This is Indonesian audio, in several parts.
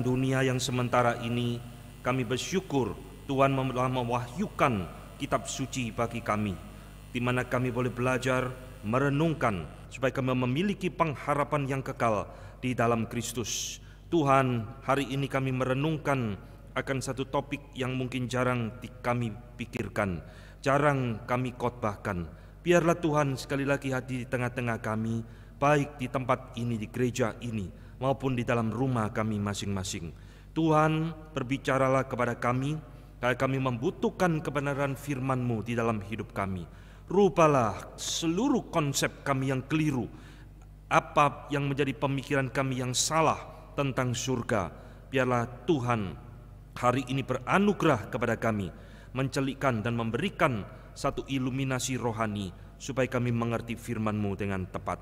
dunia yang sementara ini kami bersyukur Tuhan telah mewahyukan kitab suci bagi kami di mana kami boleh belajar merenungkan supaya kami memiliki pengharapan yang kekal di dalam Kristus. Tuhan, hari ini kami merenungkan akan satu topik yang mungkin jarang kami pikirkan, jarang kami khotbahkan. Biarlah Tuhan sekali lagi hadir di tengah-tengah kami, baik di tempat ini, di gereja ini, maupun di dalam rumah kami masing-masing. Tuhan, berbicaralah kepada kami, karena kami membutuhkan kebenaran firman-Mu di dalam hidup kami. Rupalah seluruh konsep kami yang keliru, apa yang menjadi pemikiran kami yang salah tentang surga. Biarlah Tuhan hari ini beranugerah kepada kami, mencelikkan dan memberikan satu iluminasi rohani supaya kami mengerti firman-Mu dengan tepat.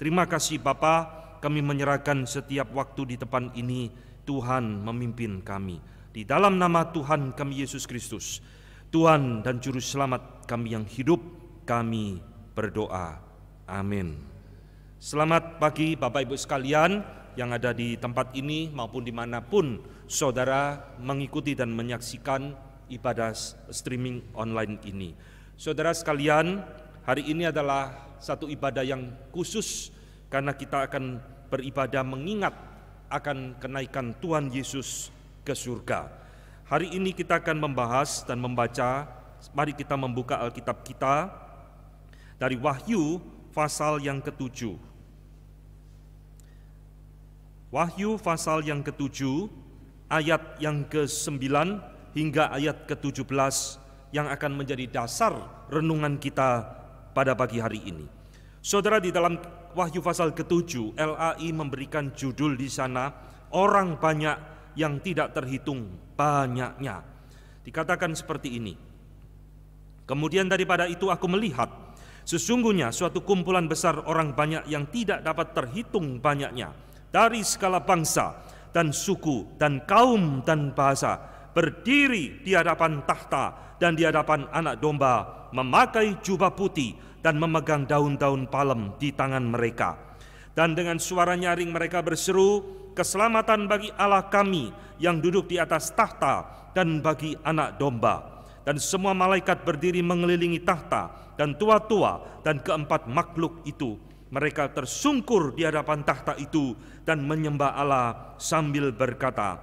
Terima kasih Bapak, kami menyerahkan setiap waktu di depan ini Tuhan memimpin kami. Di dalam nama Tuhan kami Yesus Kristus, Tuhan dan Juru Selamat kami yang hidup, kami berdoa. Amin. Selamat pagi Bapak Ibu sekalian yang ada di tempat ini maupun dimanapun saudara mengikuti dan menyaksikan ibadah streaming online ini. Saudara sekalian, hari ini adalah satu ibadah yang khusus karena kita akan beribadah mengingat akan kenaikan Tuhan Yesus ke surga. Hari ini kita akan membahas dan membaca, mari kita membuka Alkitab kita dari Wahyu pasal yang ketujuh. Wahyu pasal yang ketujuh, ayat yang ke-9 hingga ayat ke-17 yang akan menjadi dasar renungan kita pada pagi hari ini. Saudara di dalam Wahyu pasal ke-7 LAI memberikan judul di sana orang banyak yang tidak terhitung banyaknya. Dikatakan seperti ini. Kemudian daripada itu aku melihat sesungguhnya suatu kumpulan besar orang banyak yang tidak dapat terhitung banyaknya dari segala bangsa dan suku dan kaum dan bahasa berdiri di hadapan tahta dan di hadapan anak domba, memakai jubah putih dan memegang daun-daun palem di tangan mereka. Dan dengan suara nyaring mereka berseru, keselamatan bagi Allah kami yang duduk di atas tahta dan bagi anak domba. Dan semua malaikat berdiri mengelilingi tahta dan tua-tua dan keempat makhluk itu. Mereka tersungkur di hadapan tahta itu dan menyembah Allah sambil berkata,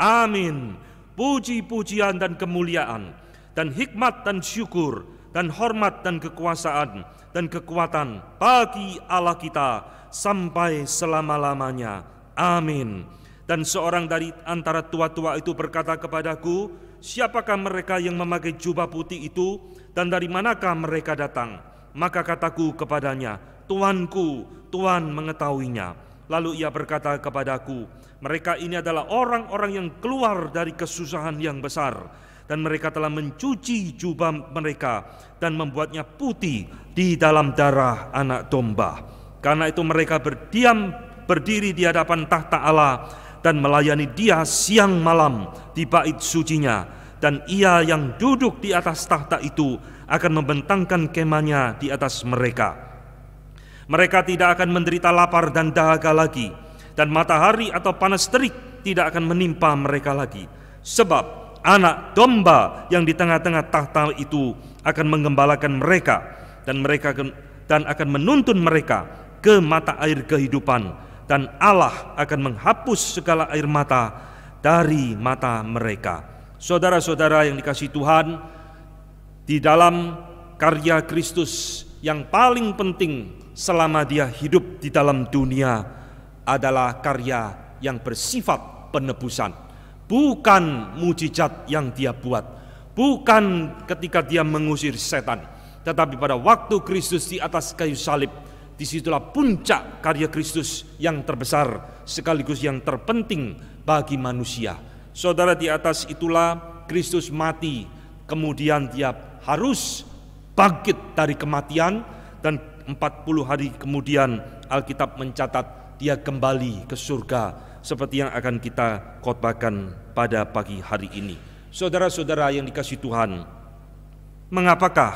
Amin puji-pujian dan kemuliaan, dan hikmat dan syukur, dan hormat dan kekuasaan, dan kekuatan bagi Allah kita sampai selama-lamanya. Amin. Dan seorang dari antara tua-tua itu berkata kepadaku, Siapakah mereka yang memakai jubah putih itu, dan dari manakah mereka datang? Maka kataku kepadanya, Tuanku, Tuhan mengetahuinya. Lalu ia berkata kepadaku, mereka ini adalah orang-orang yang keluar dari kesusahan yang besar dan mereka telah mencuci jubah mereka dan membuatnya putih di dalam darah anak domba. Karena itu mereka berdiam berdiri di hadapan tahta Allah dan melayani dia siang malam di bait sucinya dan ia yang duduk di atas tahta itu akan membentangkan kemahnya di atas mereka mereka tidak akan menderita lapar dan dahaga lagi, dan matahari atau panas terik tidak akan menimpa mereka lagi. Sebab anak domba yang di tengah-tengah tahta itu akan menggembalakan mereka dan mereka dan akan menuntun mereka ke mata air kehidupan dan Allah akan menghapus segala air mata dari mata mereka. Saudara-saudara yang dikasih Tuhan, di dalam karya Kristus yang paling penting selama dia hidup di dalam dunia adalah karya yang bersifat penebusan, bukan mujizat yang dia buat, bukan ketika dia mengusir setan, tetapi pada waktu Kristus di atas kayu salib, disitulah puncak karya Kristus yang terbesar sekaligus yang terpenting bagi manusia. Saudara di atas itulah Kristus mati, kemudian dia harus bangkit dari kematian dan 40 hari kemudian Alkitab mencatat dia kembali ke surga seperti yang akan kita khotbahkan pada pagi hari ini. Saudara-saudara yang dikasih Tuhan, mengapakah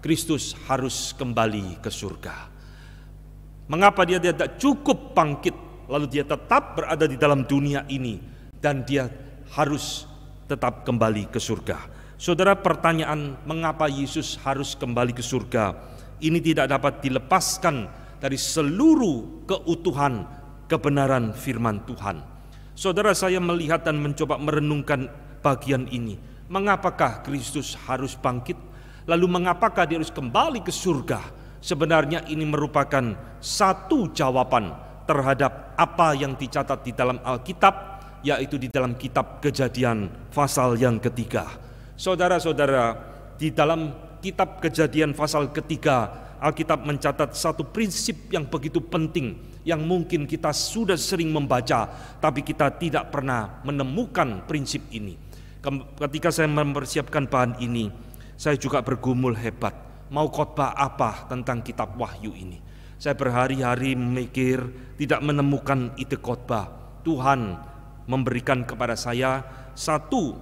Kristus harus kembali ke surga? Mengapa dia tidak cukup bangkit lalu dia tetap berada di dalam dunia ini dan dia harus tetap kembali ke surga? Saudara, pertanyaan mengapa Yesus harus kembali ke surga ini tidak dapat dilepaskan dari seluruh keutuhan kebenaran firman Tuhan. Saudara saya melihat dan mencoba merenungkan bagian ini. Mengapakah Kristus harus bangkit? Lalu mengapakah dia harus kembali ke surga? Sebenarnya ini merupakan satu jawaban terhadap apa yang dicatat di dalam Alkitab, yaitu di dalam kitab kejadian pasal yang ketiga. Saudara-saudara, di dalam kitab kejadian pasal ketiga Alkitab mencatat satu prinsip yang begitu penting yang mungkin kita sudah sering membaca tapi kita tidak pernah menemukan prinsip ini. Ketika saya mempersiapkan bahan ini, saya juga bergumul hebat. Mau khotbah apa tentang kitab Wahyu ini? Saya berhari-hari memikir, tidak menemukan ide khotbah. Tuhan memberikan kepada saya satu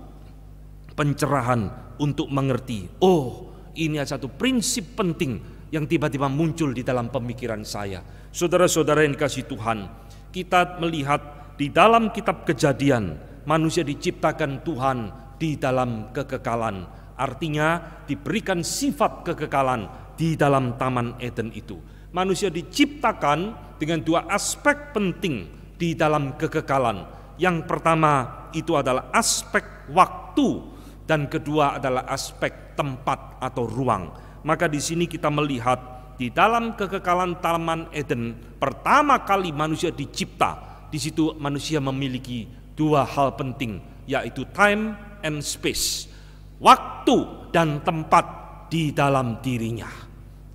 pencerahan untuk mengerti. Oh, ini adalah satu prinsip penting yang tiba-tiba muncul di dalam pemikiran saya. Saudara-saudara yang dikasih Tuhan, kita melihat di dalam kitab kejadian, manusia diciptakan Tuhan di dalam kekekalan. Artinya diberikan sifat kekekalan di dalam Taman Eden itu. Manusia diciptakan dengan dua aspek penting di dalam kekekalan. Yang pertama itu adalah aspek waktu dan kedua adalah aspek tempat atau ruang. Maka di sini kita melihat di dalam kekekalan Taman Eden pertama kali manusia dicipta, di situ manusia memiliki dua hal penting yaitu time and space. Waktu dan tempat di dalam dirinya.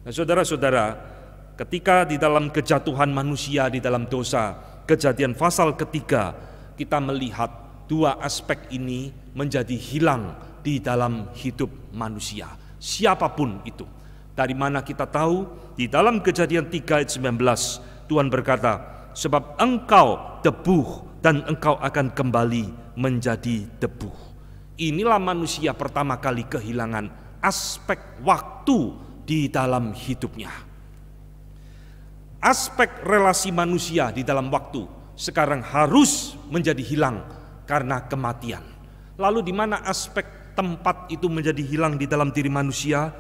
Nah, saudara-saudara, ketika di dalam kejatuhan manusia di dalam dosa, kejadian pasal ketiga, kita melihat dua aspek ini menjadi hilang di dalam hidup manusia, siapapun itu. Dari mana kita tahu di dalam kejadian 3 ayat 19 Tuhan berkata, sebab engkau debu dan engkau akan kembali menjadi debu. Inilah manusia pertama kali kehilangan aspek waktu di dalam hidupnya. Aspek relasi manusia di dalam waktu sekarang harus menjadi hilang karena kematian. Lalu di mana aspek tempat itu menjadi hilang di dalam diri manusia,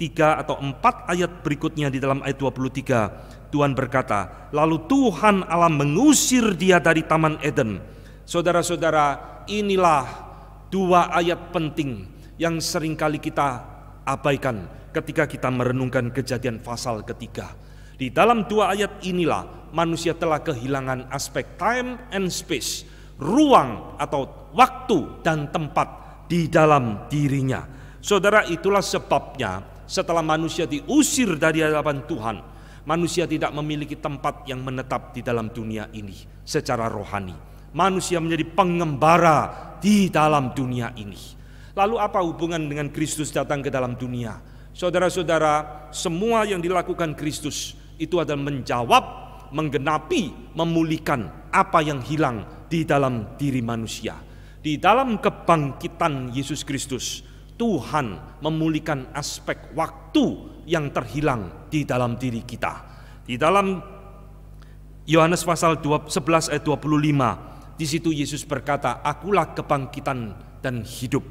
tiga atau empat ayat berikutnya di dalam ayat 23, Tuhan berkata, lalu Tuhan Allah mengusir dia dari Taman Eden. Saudara-saudara, inilah dua ayat penting yang seringkali kita abaikan ketika kita merenungkan kejadian pasal ketiga. Di dalam dua ayat inilah manusia telah kehilangan aspek time and space, ruang atau waktu dan tempat di dalam dirinya. Saudara, itulah sebabnya setelah manusia diusir dari hadapan Tuhan, manusia tidak memiliki tempat yang menetap di dalam dunia ini secara rohani. Manusia menjadi pengembara di dalam dunia ini. Lalu apa hubungan dengan Kristus datang ke dalam dunia? Saudara-saudara, semua yang dilakukan Kristus itu adalah menjawab, menggenapi, memulihkan apa yang hilang di dalam diri manusia. Di dalam kebangkitan Yesus Kristus, Tuhan memulihkan aspek waktu yang terhilang di dalam diri kita. Di dalam Yohanes pasal 11 ayat 25, di situ Yesus berkata, "Akulah kebangkitan dan hidup.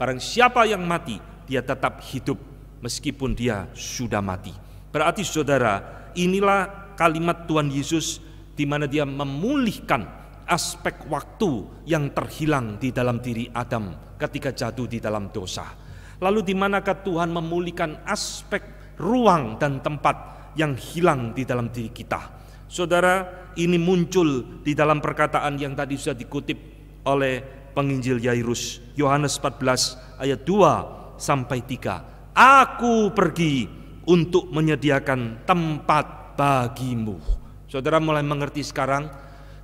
Barang siapa yang mati, dia tetap hidup meskipun dia sudah mati." Berarti saudara, inilah kalimat Tuhan Yesus di mana dia memulihkan aspek waktu yang terhilang di dalam diri Adam ketika jatuh di dalam dosa. Lalu di manakah Tuhan memulihkan aspek ruang dan tempat yang hilang di dalam diri kita? Saudara, ini muncul di dalam perkataan yang tadi sudah dikutip oleh penginjil Yairus, Yohanes 14 ayat 2 sampai 3. Aku pergi untuk menyediakan tempat bagimu. Saudara mulai mengerti sekarang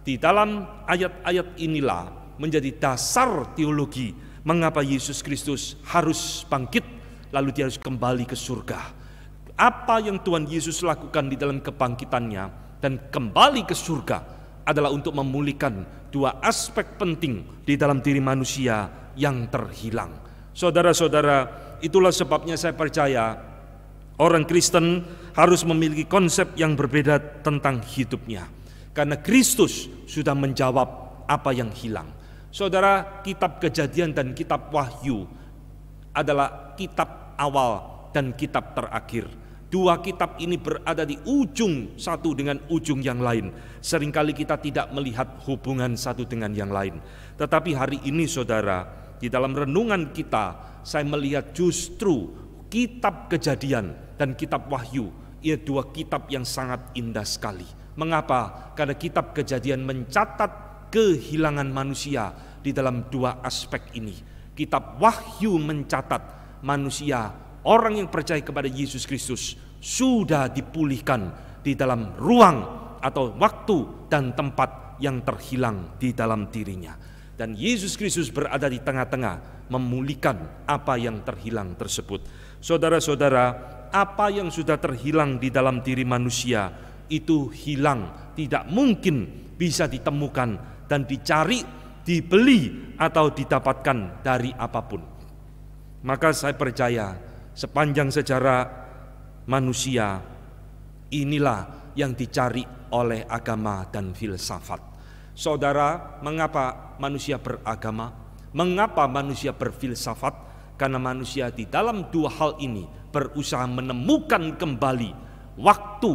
di dalam ayat-ayat inilah menjadi dasar teologi mengapa Yesus Kristus harus bangkit lalu dia harus kembali ke surga. Apa yang Tuhan Yesus lakukan di dalam kebangkitannya dan kembali ke surga adalah untuk memulihkan dua aspek penting di dalam diri manusia yang terhilang. Saudara-saudara, itulah sebabnya saya percaya orang Kristen harus memiliki konsep yang berbeda tentang hidupnya. Karena Kristus sudah menjawab apa yang hilang. Saudara, kitab Kejadian dan kitab Wahyu adalah kitab awal dan kitab terakhir. Dua kitab ini berada di ujung satu dengan ujung yang lain. Seringkali kita tidak melihat hubungan satu dengan yang lain. Tetapi hari ini saudara, di dalam renungan kita, saya melihat justru kitab kejadian dan kitab wahyu, ia dua kitab yang sangat indah sekali Mengapa? Karena kitab kejadian mencatat kehilangan manusia di dalam dua aspek ini. Kitab Wahyu mencatat manusia, orang yang percaya kepada Yesus Kristus sudah dipulihkan di dalam ruang atau waktu dan tempat yang terhilang di dalam dirinya. Dan Yesus Kristus berada di tengah-tengah memulihkan apa yang terhilang tersebut. Saudara-saudara, apa yang sudah terhilang di dalam diri manusia itu hilang, tidak mungkin bisa ditemukan dan dicari, dibeli atau didapatkan dari apapun. Maka saya percaya sepanjang sejarah manusia inilah yang dicari oleh agama dan filsafat. Saudara, mengapa manusia beragama? Mengapa manusia berfilsafat? Karena manusia di dalam dua hal ini berusaha menemukan kembali waktu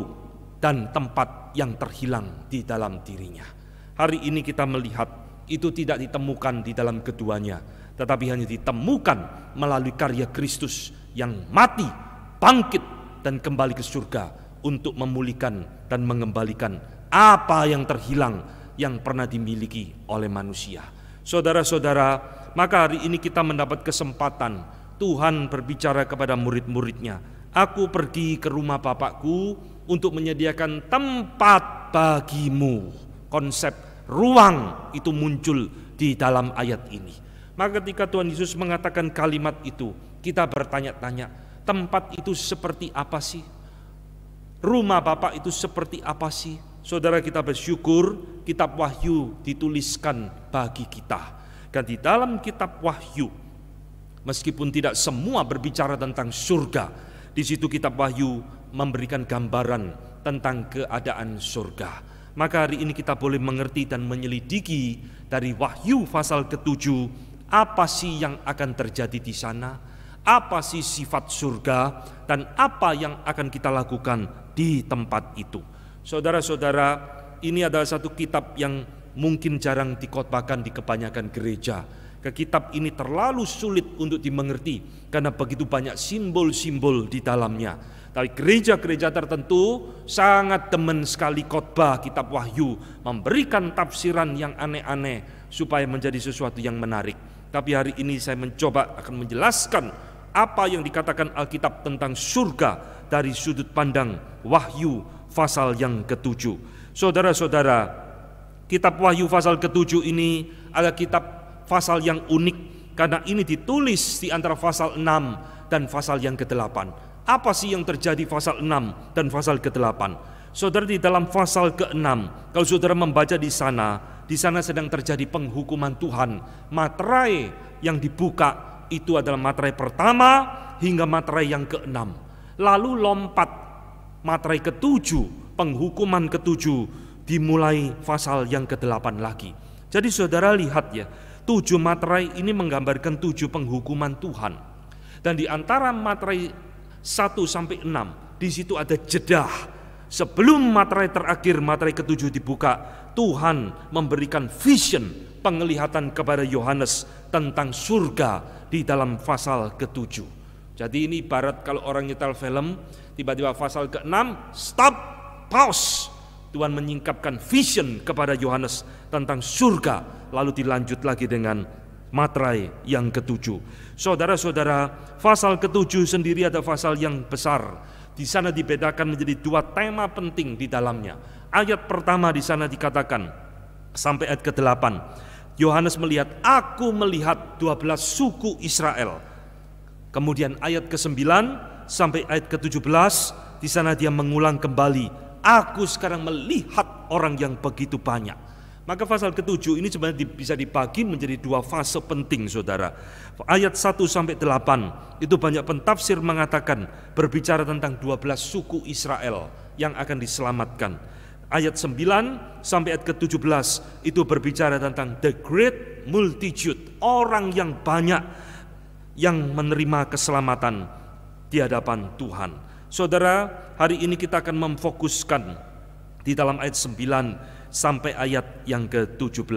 dan tempat yang terhilang di dalam dirinya. Hari ini kita melihat itu tidak ditemukan di dalam keduanya, tetapi hanya ditemukan melalui karya Kristus yang mati, bangkit, dan kembali ke surga untuk memulihkan dan mengembalikan apa yang terhilang yang pernah dimiliki oleh manusia. Saudara-saudara, maka hari ini kita mendapat kesempatan Tuhan berbicara kepada murid-muridnya. Aku pergi ke rumah Bapakku untuk menyediakan tempat bagimu. Konsep ruang itu muncul di dalam ayat ini. Maka ketika Tuhan Yesus mengatakan kalimat itu, kita bertanya-tanya, tempat itu seperti apa sih? Rumah Bapak itu seperti apa sih? Saudara kita bersyukur kitab Wahyu dituliskan bagi kita. Dan di dalam kitab Wahyu, meskipun tidak semua berbicara tentang surga, di situ kitab Wahyu memberikan gambaran tentang keadaan surga. Maka hari ini kita boleh mengerti dan menyelidiki dari Wahyu pasal ketujuh apa sih yang akan terjadi di sana, apa sih sifat surga dan apa yang akan kita lakukan di tempat itu. Saudara-saudara, ini adalah satu kitab yang mungkin jarang dikotbahkan di kebanyakan gereja. Ke kitab ini terlalu sulit untuk dimengerti karena begitu banyak simbol-simbol di dalamnya tapi gereja-gereja tertentu sangat demen sekali khotbah kitab wahyu, memberikan tafsiran yang aneh-aneh supaya menjadi sesuatu yang menarik. Tapi hari ini saya mencoba akan menjelaskan apa yang dikatakan Alkitab tentang surga dari sudut pandang wahyu pasal yang ketujuh. Saudara-saudara, kitab wahyu pasal ketujuh ini adalah kitab pasal yang unik karena ini ditulis di antara pasal 6 dan pasal yang ke-8. Apa sih yang terjadi pasal 6 dan pasal ke-8? Saudara di dalam pasal ke-6, kalau saudara membaca di sana, di sana sedang terjadi penghukuman Tuhan. Materai yang dibuka itu adalah materai pertama hingga materai yang ke-6. Lalu lompat materai ke-7, penghukuman ke-7 dimulai pasal yang ke ke-8 lagi. Jadi saudara lihat ya, tujuh materai ini menggambarkan tujuh penghukuman Tuhan. Dan di antara materai 1 sampai 6. Di situ ada jedah. Sebelum materai terakhir, materai ketujuh dibuka, Tuhan memberikan vision, penglihatan kepada Yohanes tentang surga di dalam pasal ketujuh. Jadi ini barat kalau orang nyetel film, tiba-tiba pasal ke-6, stop, pause. Tuhan menyingkapkan vision kepada Yohanes tentang surga, lalu dilanjut lagi dengan materai yang ketujuh. Saudara-saudara, pasal ketujuh sendiri ada pasal yang besar. Di sana dibedakan menjadi dua tema penting di dalamnya. Ayat pertama di sana dikatakan sampai ayat ke-8. Yohanes melihat, aku melihat 12 suku Israel. Kemudian ayat ke-9 sampai ayat ke-17 di sana dia mengulang kembali, aku sekarang melihat orang yang begitu banyak maka pasal ketujuh ini sebenarnya bisa dibagi menjadi dua fase penting saudara. Ayat 1 sampai 8 itu banyak pentafsir mengatakan berbicara tentang 12 suku Israel yang akan diselamatkan. Ayat 9 sampai ayat ke-17 itu berbicara tentang the great multitude, orang yang banyak yang menerima keselamatan di hadapan Tuhan. Saudara, hari ini kita akan memfokuskan di dalam ayat 9 sampai ayat yang ke-17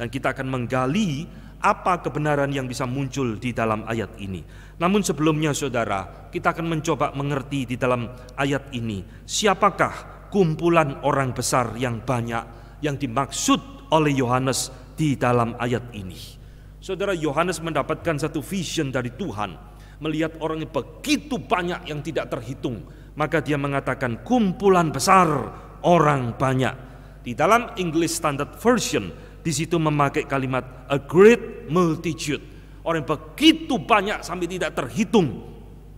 dan kita akan menggali apa kebenaran yang bisa muncul di dalam ayat ini. Namun sebelumnya Saudara, kita akan mencoba mengerti di dalam ayat ini siapakah kumpulan orang besar yang banyak yang dimaksud oleh Yohanes di dalam ayat ini. Saudara Yohanes mendapatkan satu vision dari Tuhan, melihat orang yang begitu banyak yang tidak terhitung, maka dia mengatakan kumpulan besar orang banyak di dalam English Standard Version di situ memakai kalimat a great multitude. Orang begitu banyak sampai tidak terhitung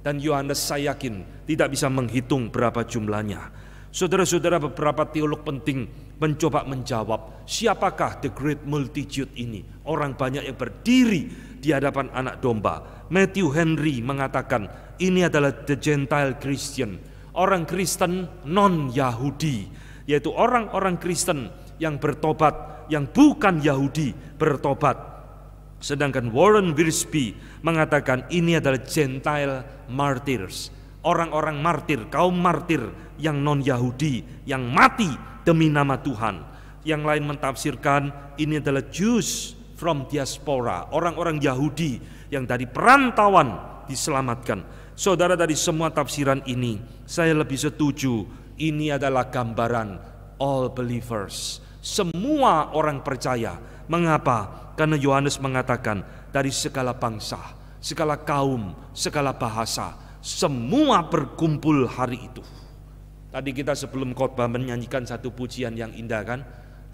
dan Yohanes saya yakin tidak bisa menghitung berapa jumlahnya. Saudara-saudara beberapa teolog penting mencoba menjawab siapakah the great multitude ini? Orang banyak yang berdiri di hadapan anak domba. Matthew Henry mengatakan ini adalah the Gentile Christian. Orang Kristen non-Yahudi yaitu orang-orang Kristen yang bertobat, yang bukan Yahudi bertobat. Sedangkan Warren Wiersbe mengatakan ini adalah Gentile martyrs, orang-orang martir, kaum martir yang non-Yahudi, yang mati demi nama Tuhan. Yang lain mentafsirkan ini adalah Jews from diaspora, orang-orang Yahudi yang dari perantauan diselamatkan. Saudara dari semua tafsiran ini, saya lebih setuju ini adalah gambaran all believers, semua orang percaya. Mengapa? Karena Yohanes mengatakan dari segala bangsa, segala kaum, segala bahasa, semua berkumpul hari itu. Tadi kita sebelum khotbah menyanyikan satu pujian yang indah kan?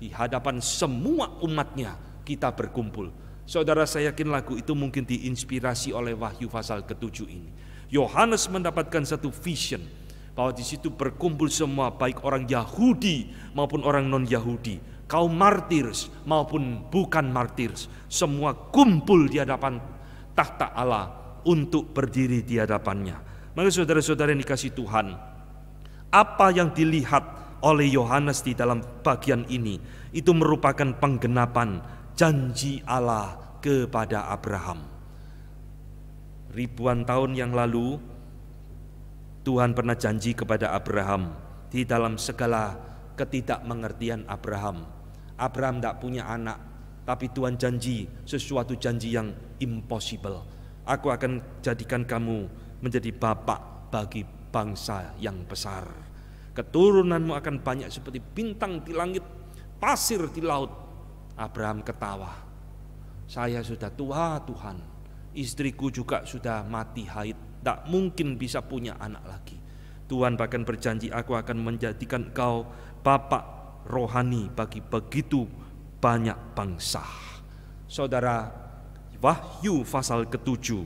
Di hadapan semua umatnya kita berkumpul. Saudara saya yakin lagu itu mungkin diinspirasi oleh wahyu pasal ketujuh ini. Yohanes mendapatkan satu vision, bahwa di situ berkumpul semua baik orang Yahudi maupun orang non-Yahudi kaum martir maupun bukan martir semua kumpul di hadapan tahta Allah untuk berdiri di hadapannya. Maka saudara-saudara yang dikasih Tuhan, apa yang dilihat oleh Yohanes di dalam bagian ini itu merupakan penggenapan janji Allah kepada Abraham. Ribuan tahun yang lalu Tuhan pernah janji kepada Abraham di dalam segala ketidakmengertian Abraham. Abraham tidak punya anak, tapi Tuhan janji sesuatu janji yang impossible. Aku akan jadikan kamu menjadi bapak bagi bangsa yang besar. Keturunanmu akan banyak seperti bintang di langit, pasir di laut. Abraham ketawa. Saya sudah tua Tuhan, istriku juga sudah mati haid tak mungkin bisa punya anak lagi. Tuhan bahkan berjanji aku akan menjadikan kau bapak rohani bagi begitu banyak bangsa. Saudara, Wahyu pasal ketujuh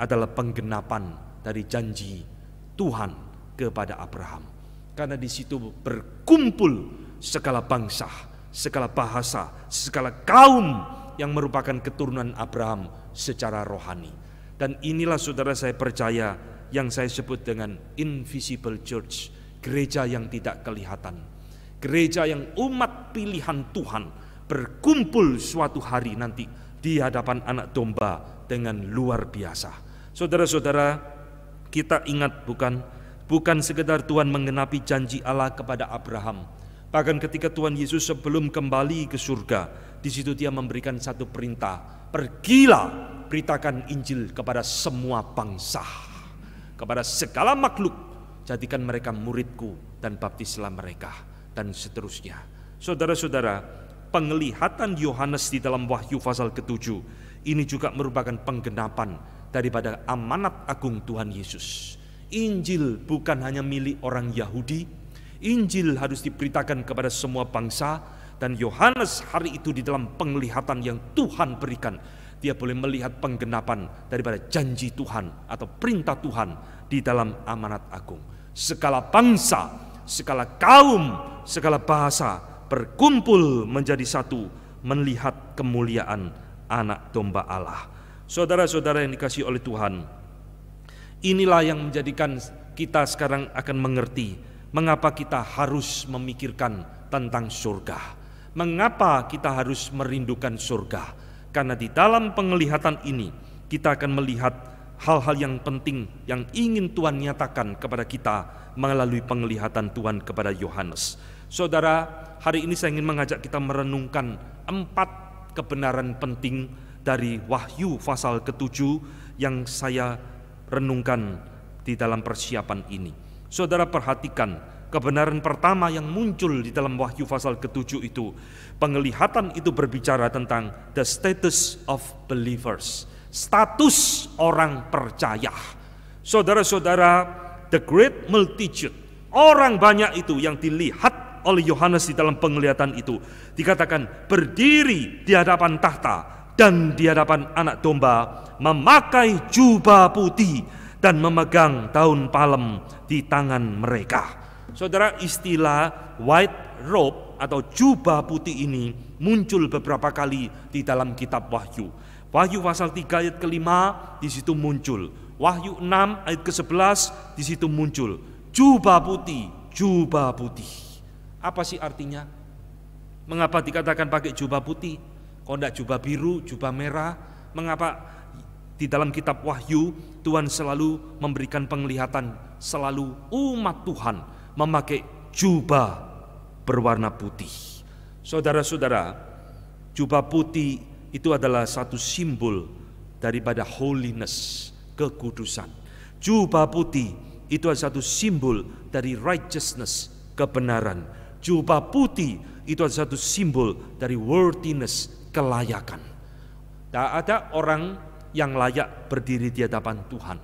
adalah penggenapan dari janji Tuhan kepada Abraham. Karena di situ berkumpul segala bangsa, segala bahasa, segala kaum yang merupakan keturunan Abraham secara rohani dan inilah saudara saya percaya yang saya sebut dengan invisible church, gereja yang tidak kelihatan. Gereja yang umat pilihan Tuhan berkumpul suatu hari nanti di hadapan anak domba dengan luar biasa. Saudara-saudara, kita ingat bukan bukan sekedar Tuhan menggenapi janji Allah kepada Abraham. Bahkan ketika Tuhan Yesus sebelum kembali ke surga, di situ dia memberikan satu perintah, pergilah beritakan Injil kepada semua bangsa, kepada segala makhluk, jadikan mereka muridku dan baptislah mereka dan seterusnya. Saudara-saudara, penglihatan Yohanes di dalam Wahyu pasal ke-7 ini juga merupakan penggenapan daripada amanat agung Tuhan Yesus. Injil bukan hanya milik orang Yahudi, Injil harus diberitakan kepada semua bangsa dan Yohanes hari itu di dalam penglihatan yang Tuhan berikan dia boleh melihat penggenapan daripada janji Tuhan atau perintah Tuhan di dalam amanat agung. Segala bangsa, segala kaum, segala bahasa berkumpul menjadi satu melihat kemuliaan anak domba Allah. Saudara-saudara yang dikasih oleh Tuhan, inilah yang menjadikan kita sekarang akan mengerti mengapa kita harus memikirkan tentang surga. Mengapa kita harus merindukan surga? Karena di dalam penglihatan ini kita akan melihat hal-hal yang penting yang ingin Tuhan nyatakan kepada kita melalui penglihatan Tuhan kepada Yohanes. Saudara, hari ini saya ingin mengajak kita merenungkan empat kebenaran penting dari Wahyu pasal ketujuh yang saya renungkan di dalam persiapan ini. Saudara perhatikan, kebenaran pertama yang muncul di dalam Wahyu pasal ketujuh itu Penglihatan itu berbicara tentang the status of believers, status orang percaya. Saudara-saudara, the great multitude, orang banyak itu yang dilihat oleh Yohanes di dalam penglihatan itu dikatakan berdiri di hadapan tahta dan di hadapan anak domba memakai jubah putih dan memegang daun palem di tangan mereka. Saudara, istilah white robe atau jubah putih ini muncul beberapa kali di dalam kitab Wahyu. Wahyu pasal 3 ayat kelima di situ muncul. Wahyu 6 ayat ke-11 di situ muncul. Jubah putih, jubah putih. Apa sih artinya? Mengapa dikatakan pakai jubah putih? Kok enggak jubah biru, jubah merah? Mengapa di dalam kitab Wahyu Tuhan selalu memberikan penglihatan selalu umat Tuhan memakai jubah berwarna putih. Saudara-saudara, jubah putih itu adalah satu simbol daripada holiness, kekudusan. Jubah putih itu adalah satu simbol dari righteousness, kebenaran. Jubah putih itu adalah satu simbol dari worthiness, kelayakan. Tak ada orang yang layak berdiri di hadapan Tuhan.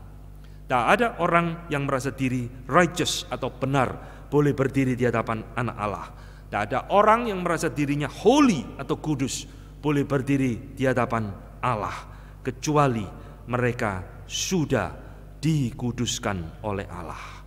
Tak ada orang yang merasa diri righteous atau benar boleh berdiri di hadapan anak Allah. Tidak ada orang yang merasa dirinya holy atau kudus boleh berdiri di hadapan Allah kecuali mereka sudah dikuduskan oleh Allah.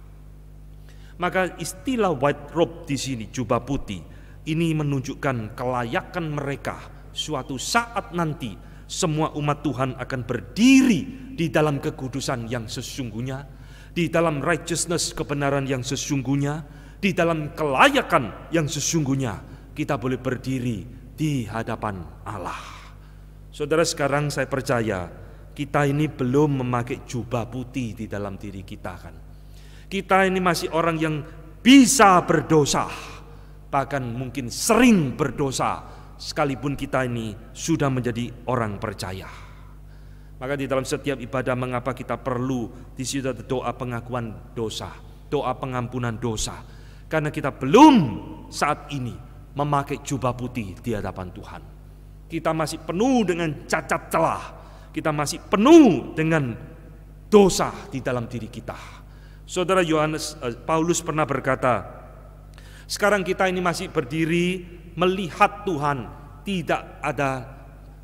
Maka istilah white robe di sini jubah putih ini menunjukkan kelayakan mereka suatu saat nanti semua umat Tuhan akan berdiri di dalam kekudusan yang sesungguhnya di dalam righteousness kebenaran yang sesungguhnya, di dalam kelayakan yang sesungguhnya, kita boleh berdiri di hadapan Allah. Saudara sekarang saya percaya kita ini belum memakai jubah putih di dalam diri kita kan. Kita ini masih orang yang bisa berdosa, bahkan mungkin sering berdosa sekalipun kita ini sudah menjadi orang percaya. Maka di dalam setiap ibadah mengapa kita perlu di situ ada doa pengakuan dosa, doa pengampunan dosa. Karena kita belum saat ini memakai jubah putih di hadapan Tuhan. Kita masih penuh dengan cacat celah. Kita masih penuh dengan dosa di dalam diri kita. Saudara Yohanes eh, Paulus pernah berkata, "Sekarang kita ini masih berdiri melihat Tuhan, tidak ada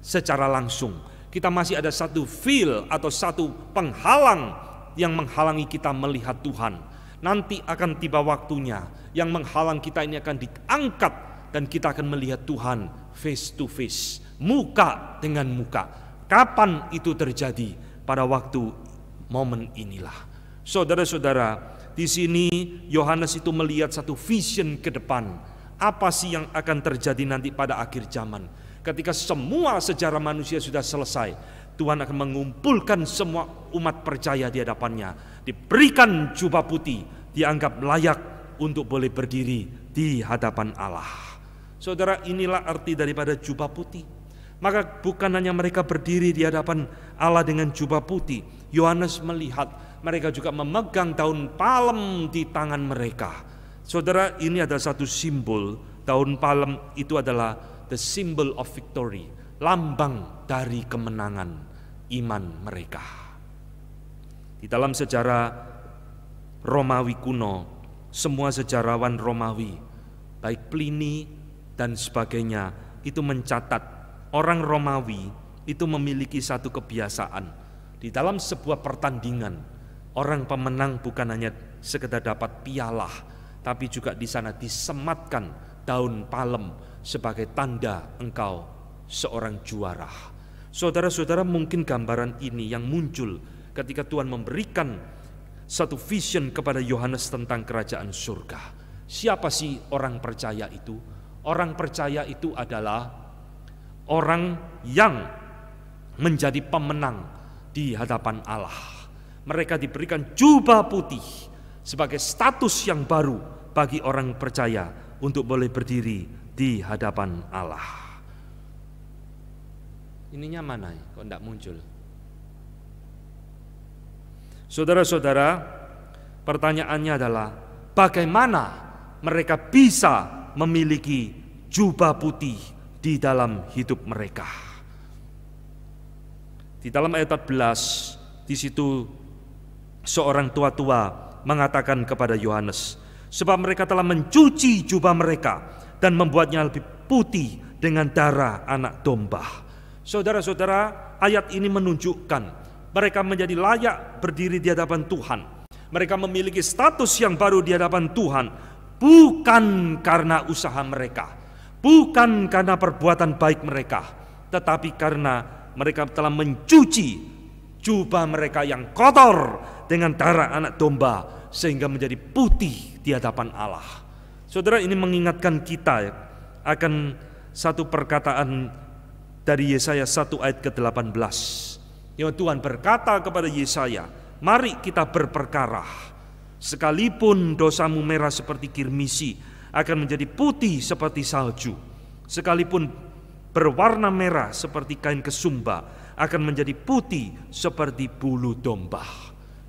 secara langsung." kita masih ada satu feel atau satu penghalang yang menghalangi kita melihat Tuhan. Nanti akan tiba waktunya yang menghalang kita ini akan diangkat dan kita akan melihat Tuhan face to face, muka dengan muka. Kapan itu terjadi? Pada waktu momen inilah. Saudara-saudara, di sini Yohanes itu melihat satu vision ke depan. Apa sih yang akan terjadi nanti pada akhir zaman? Ketika semua sejarah manusia sudah selesai, Tuhan akan mengumpulkan semua umat percaya di hadapannya. Diberikan jubah putih, dianggap layak untuk boleh berdiri di hadapan Allah. Saudara, inilah arti daripada jubah putih. Maka bukan hanya mereka berdiri di hadapan Allah dengan jubah putih. Yohanes melihat mereka juga memegang daun palem di tangan mereka. Saudara, ini adalah satu simbol daun palem itu adalah the symbol of victory, lambang dari kemenangan iman mereka. Di dalam sejarah Romawi kuno, semua sejarawan Romawi, baik Plini dan sebagainya, itu mencatat orang Romawi itu memiliki satu kebiasaan. Di dalam sebuah pertandingan, orang pemenang bukan hanya sekedar dapat piala, tapi juga di sana disematkan daun palem sebagai tanda engkau seorang juara. Saudara-saudara, mungkin gambaran ini yang muncul ketika Tuhan memberikan satu vision kepada Yohanes tentang kerajaan surga. Siapa sih orang percaya itu? Orang percaya itu adalah orang yang menjadi pemenang di hadapan Allah. Mereka diberikan jubah putih sebagai status yang baru bagi orang percaya untuk boleh berdiri di hadapan Allah. Ininya mana ya? kok tidak muncul? Saudara-saudara, pertanyaannya adalah bagaimana mereka bisa memiliki jubah putih di dalam hidup mereka? Di dalam ayat 14, di situ seorang tua-tua mengatakan kepada Yohanes, sebab mereka telah mencuci jubah mereka dan membuatnya lebih putih dengan darah anak domba. Saudara-saudara, ayat ini menunjukkan mereka menjadi layak berdiri di hadapan Tuhan. Mereka memiliki status yang baru di hadapan Tuhan, bukan karena usaha mereka, bukan karena perbuatan baik mereka, tetapi karena mereka telah mencuci jubah mereka yang kotor dengan darah anak domba sehingga menjadi putih di hadapan Allah. Saudara ini mengingatkan kita ya, akan satu perkataan dari Yesaya 1 ayat ke-18. Ya Tuhan berkata kepada Yesaya, "Mari kita berperkara. Sekalipun dosamu merah seperti kirmisi, akan menjadi putih seperti salju. Sekalipun berwarna merah seperti kain kesumba, akan menjadi putih seperti bulu domba."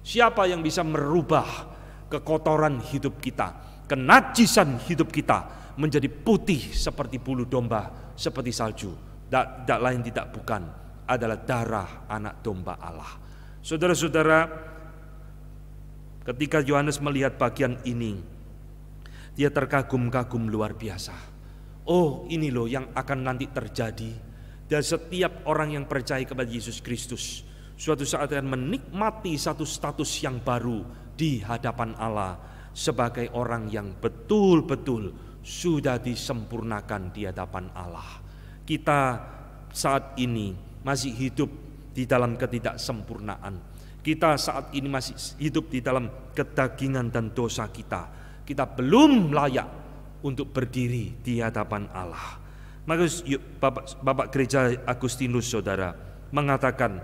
Siapa yang bisa merubah kekotoran hidup kita? kenajisan hidup kita menjadi putih seperti bulu domba, seperti salju. Tidak, tak lain tidak bukan adalah darah anak domba Allah. Saudara-saudara, ketika Yohanes melihat bagian ini, dia terkagum-kagum luar biasa. Oh, ini loh yang akan nanti terjadi. Dan setiap orang yang percaya kepada Yesus Kristus, suatu saat akan menikmati satu status yang baru di hadapan Allah sebagai orang yang betul-betul sudah disempurnakan di hadapan Allah. Kita saat ini masih hidup di dalam ketidaksempurnaan. Kita saat ini masih hidup di dalam kedagingan dan dosa kita. Kita belum layak untuk berdiri di hadapan Allah. Maka yuk, Bapak, Bapak Gereja Agustinus Saudara mengatakan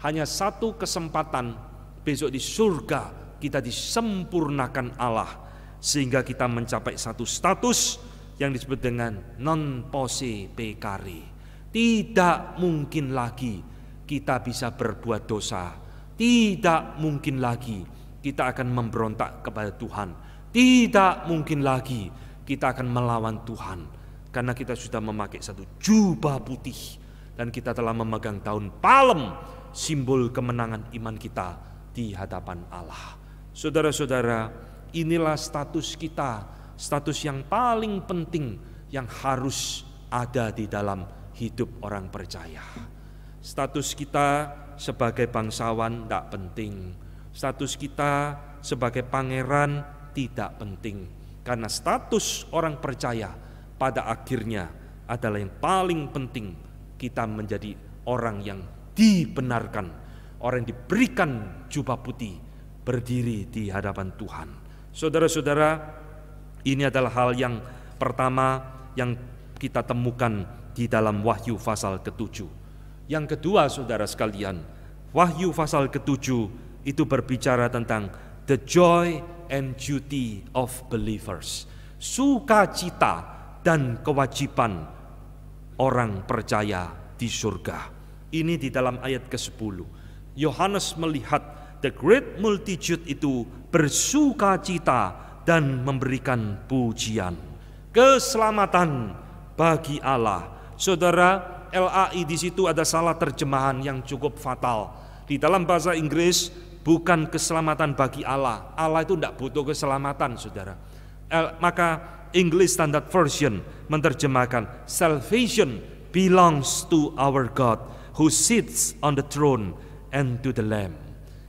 hanya satu kesempatan besok di surga kita disempurnakan Allah sehingga kita mencapai satu status yang disebut dengan non pose pekari. Tidak mungkin lagi kita bisa berbuat dosa. Tidak mungkin lagi kita akan memberontak kepada Tuhan. Tidak mungkin lagi kita akan melawan Tuhan karena kita sudah memakai satu jubah putih dan kita telah memegang daun palem simbol kemenangan iman kita di hadapan Allah. Saudara-saudara, inilah status kita, status yang paling penting yang harus ada di dalam hidup orang percaya. Status kita sebagai bangsawan tidak penting. Status kita sebagai pangeran tidak penting. Karena status orang percaya pada akhirnya adalah yang paling penting kita menjadi orang yang dibenarkan, orang yang diberikan jubah putih berdiri di hadapan Tuhan. Saudara-saudara, ini adalah hal yang pertama yang kita temukan di dalam Wahyu pasal ketujuh. Yang kedua, saudara sekalian, Wahyu pasal ketujuh itu berbicara tentang the joy and duty of believers. Sukacita dan kewajiban orang percaya di surga. Ini di dalam ayat ke-10. Yohanes melihat the great multitude itu bersuka cita dan memberikan pujian. Keselamatan bagi Allah. Saudara, LAI di situ ada salah terjemahan yang cukup fatal. Di dalam bahasa Inggris bukan keselamatan bagi Allah. Allah itu tidak butuh keselamatan, saudara. El, maka English Standard Version menerjemahkan salvation belongs to our God who sits on the throne and to the Lamb.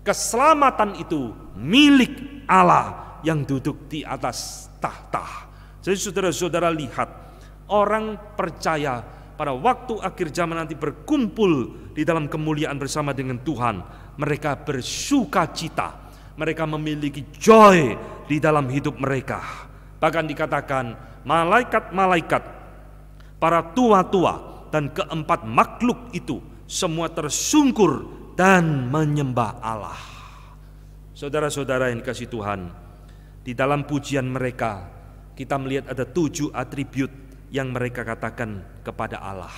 Keselamatan itu milik Allah yang duduk di atas tahta. Jadi saudara-saudara lihat, orang percaya pada waktu akhir zaman nanti berkumpul di dalam kemuliaan bersama dengan Tuhan. Mereka bersuka cita. Mereka memiliki joy di dalam hidup mereka. Bahkan dikatakan malaikat-malaikat, para tua-tua dan keempat makhluk itu semua tersungkur dan menyembah Allah. Saudara-saudara yang dikasih Tuhan, di dalam pujian mereka kita melihat ada tujuh atribut yang mereka katakan kepada Allah.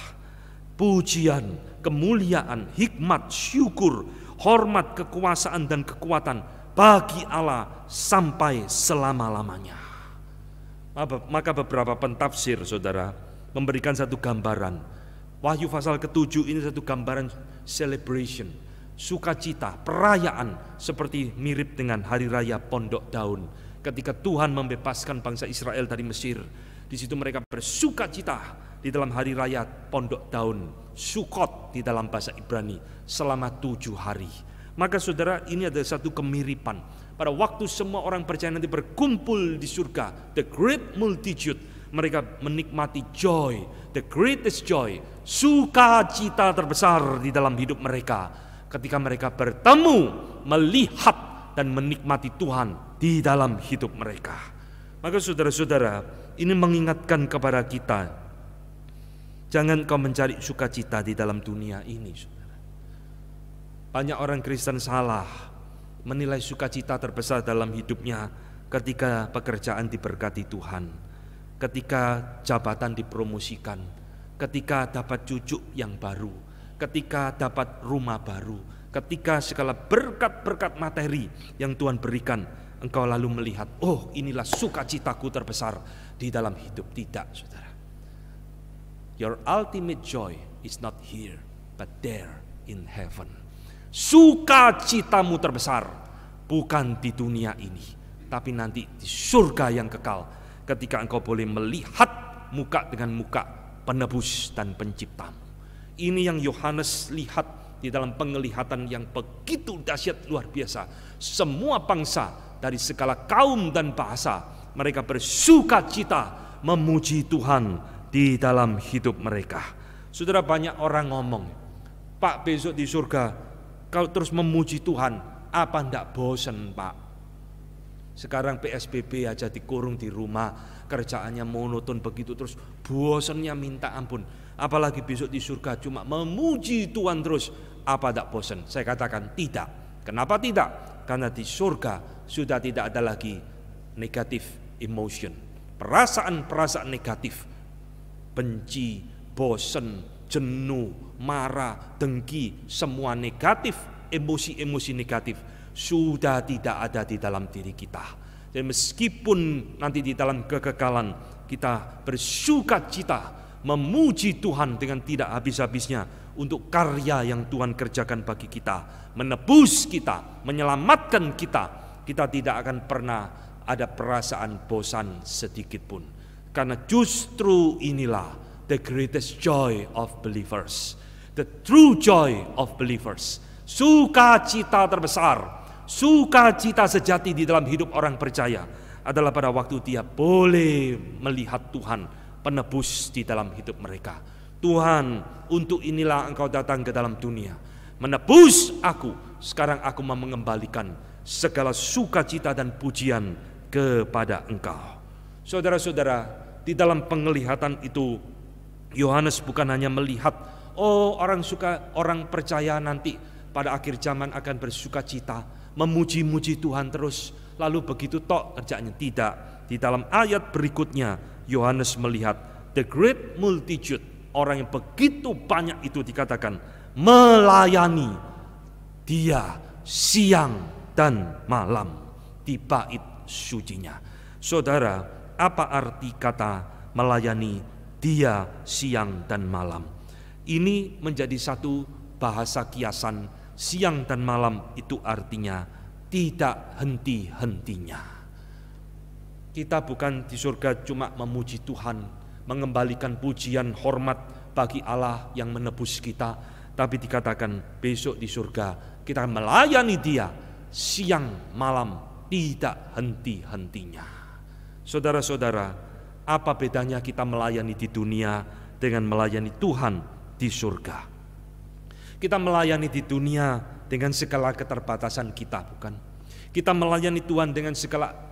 Pujian, kemuliaan, hikmat, syukur, hormat, kekuasaan dan kekuatan bagi Allah sampai selama-lamanya. Maka beberapa pentafsir saudara memberikan satu gambaran. Wahyu pasal ketujuh ini satu gambaran celebration sukacita, perayaan seperti mirip dengan hari raya Pondok Daun ketika Tuhan membebaskan bangsa Israel dari Mesir. Di situ mereka bersukacita di dalam hari raya Pondok Daun, Sukot di dalam bahasa Ibrani selama tujuh hari. Maka saudara ini ada satu kemiripan Pada waktu semua orang percaya nanti berkumpul di surga The great multitude Mereka menikmati joy The greatest joy Sukacita terbesar di dalam hidup mereka ketika mereka bertemu, melihat dan menikmati Tuhan di dalam hidup mereka. Maka saudara-saudara, ini mengingatkan kepada kita, jangan kau mencari sukacita di dalam dunia ini. Saudara. Banyak orang Kristen salah menilai sukacita terbesar dalam hidupnya ketika pekerjaan diberkati Tuhan, ketika jabatan dipromosikan, ketika dapat cucu yang baru, ketika dapat rumah baru, ketika segala berkat-berkat materi yang Tuhan berikan, engkau lalu melihat, oh inilah sukacitaku terbesar di dalam hidup. Tidak, saudara. Your ultimate joy is not here, but there in heaven. Sukacitamu terbesar bukan di dunia ini, tapi nanti di surga yang kekal. Ketika engkau boleh melihat muka dengan muka penebus dan penciptamu. Ini yang Yohanes lihat di dalam penglihatan yang begitu dahsyat luar biasa. Semua bangsa dari segala kaum dan bahasa, mereka bersuka cita memuji Tuhan di dalam hidup mereka. Saudara banyak orang ngomong, Pak besok di surga kalau terus memuji Tuhan, apa ndak bosen Pak? Sekarang PSBB aja dikurung di rumah, kerjaannya monoton begitu terus bosennya minta ampun apalagi besok di surga cuma memuji Tuhan terus apa tak bosan saya katakan tidak kenapa tidak karena di surga sudah tidak ada lagi negatif emotion perasaan-perasaan negatif benci bosan jenuh marah dengki semua negatif emosi-emosi negatif sudah tidak ada di dalam diri kita. Jadi meskipun nanti di dalam kekekalan kita bersuka cita memuji Tuhan dengan tidak habis-habisnya untuk karya yang Tuhan kerjakan bagi kita, menebus kita, menyelamatkan kita. Kita tidak akan pernah ada perasaan bosan sedikit pun. Karena justru inilah the greatest joy of believers, the true joy of believers. Sukacita terbesar, sukacita sejati di dalam hidup orang percaya adalah pada waktu dia boleh melihat Tuhan penebus di dalam hidup mereka. Tuhan, untuk inilah Engkau datang ke dalam dunia, menebus aku. Sekarang aku mau mengembalikan segala sukacita dan pujian kepada Engkau. Saudara-saudara, di dalam penglihatan itu Yohanes bukan hanya melihat, oh orang suka orang percaya nanti pada akhir zaman akan bersukacita, memuji-muji Tuhan terus, lalu begitu tok kerjanya tidak. Di dalam ayat berikutnya Yohanes melihat the great multitude, orang yang begitu banyak itu dikatakan melayani dia siang dan malam di bait sucinya. Saudara, apa arti kata melayani dia siang dan malam? Ini menjadi satu bahasa kiasan siang dan malam itu artinya tidak henti-hentinya. Kita bukan di surga cuma memuji Tuhan, mengembalikan pujian hormat bagi Allah yang menebus kita, tapi dikatakan besok di surga kita melayani Dia siang malam tidak henti-hentinya. Saudara-saudara, apa bedanya kita melayani di dunia dengan melayani Tuhan di surga? Kita melayani di dunia dengan segala keterbatasan kita, bukan? Kita melayani Tuhan dengan segala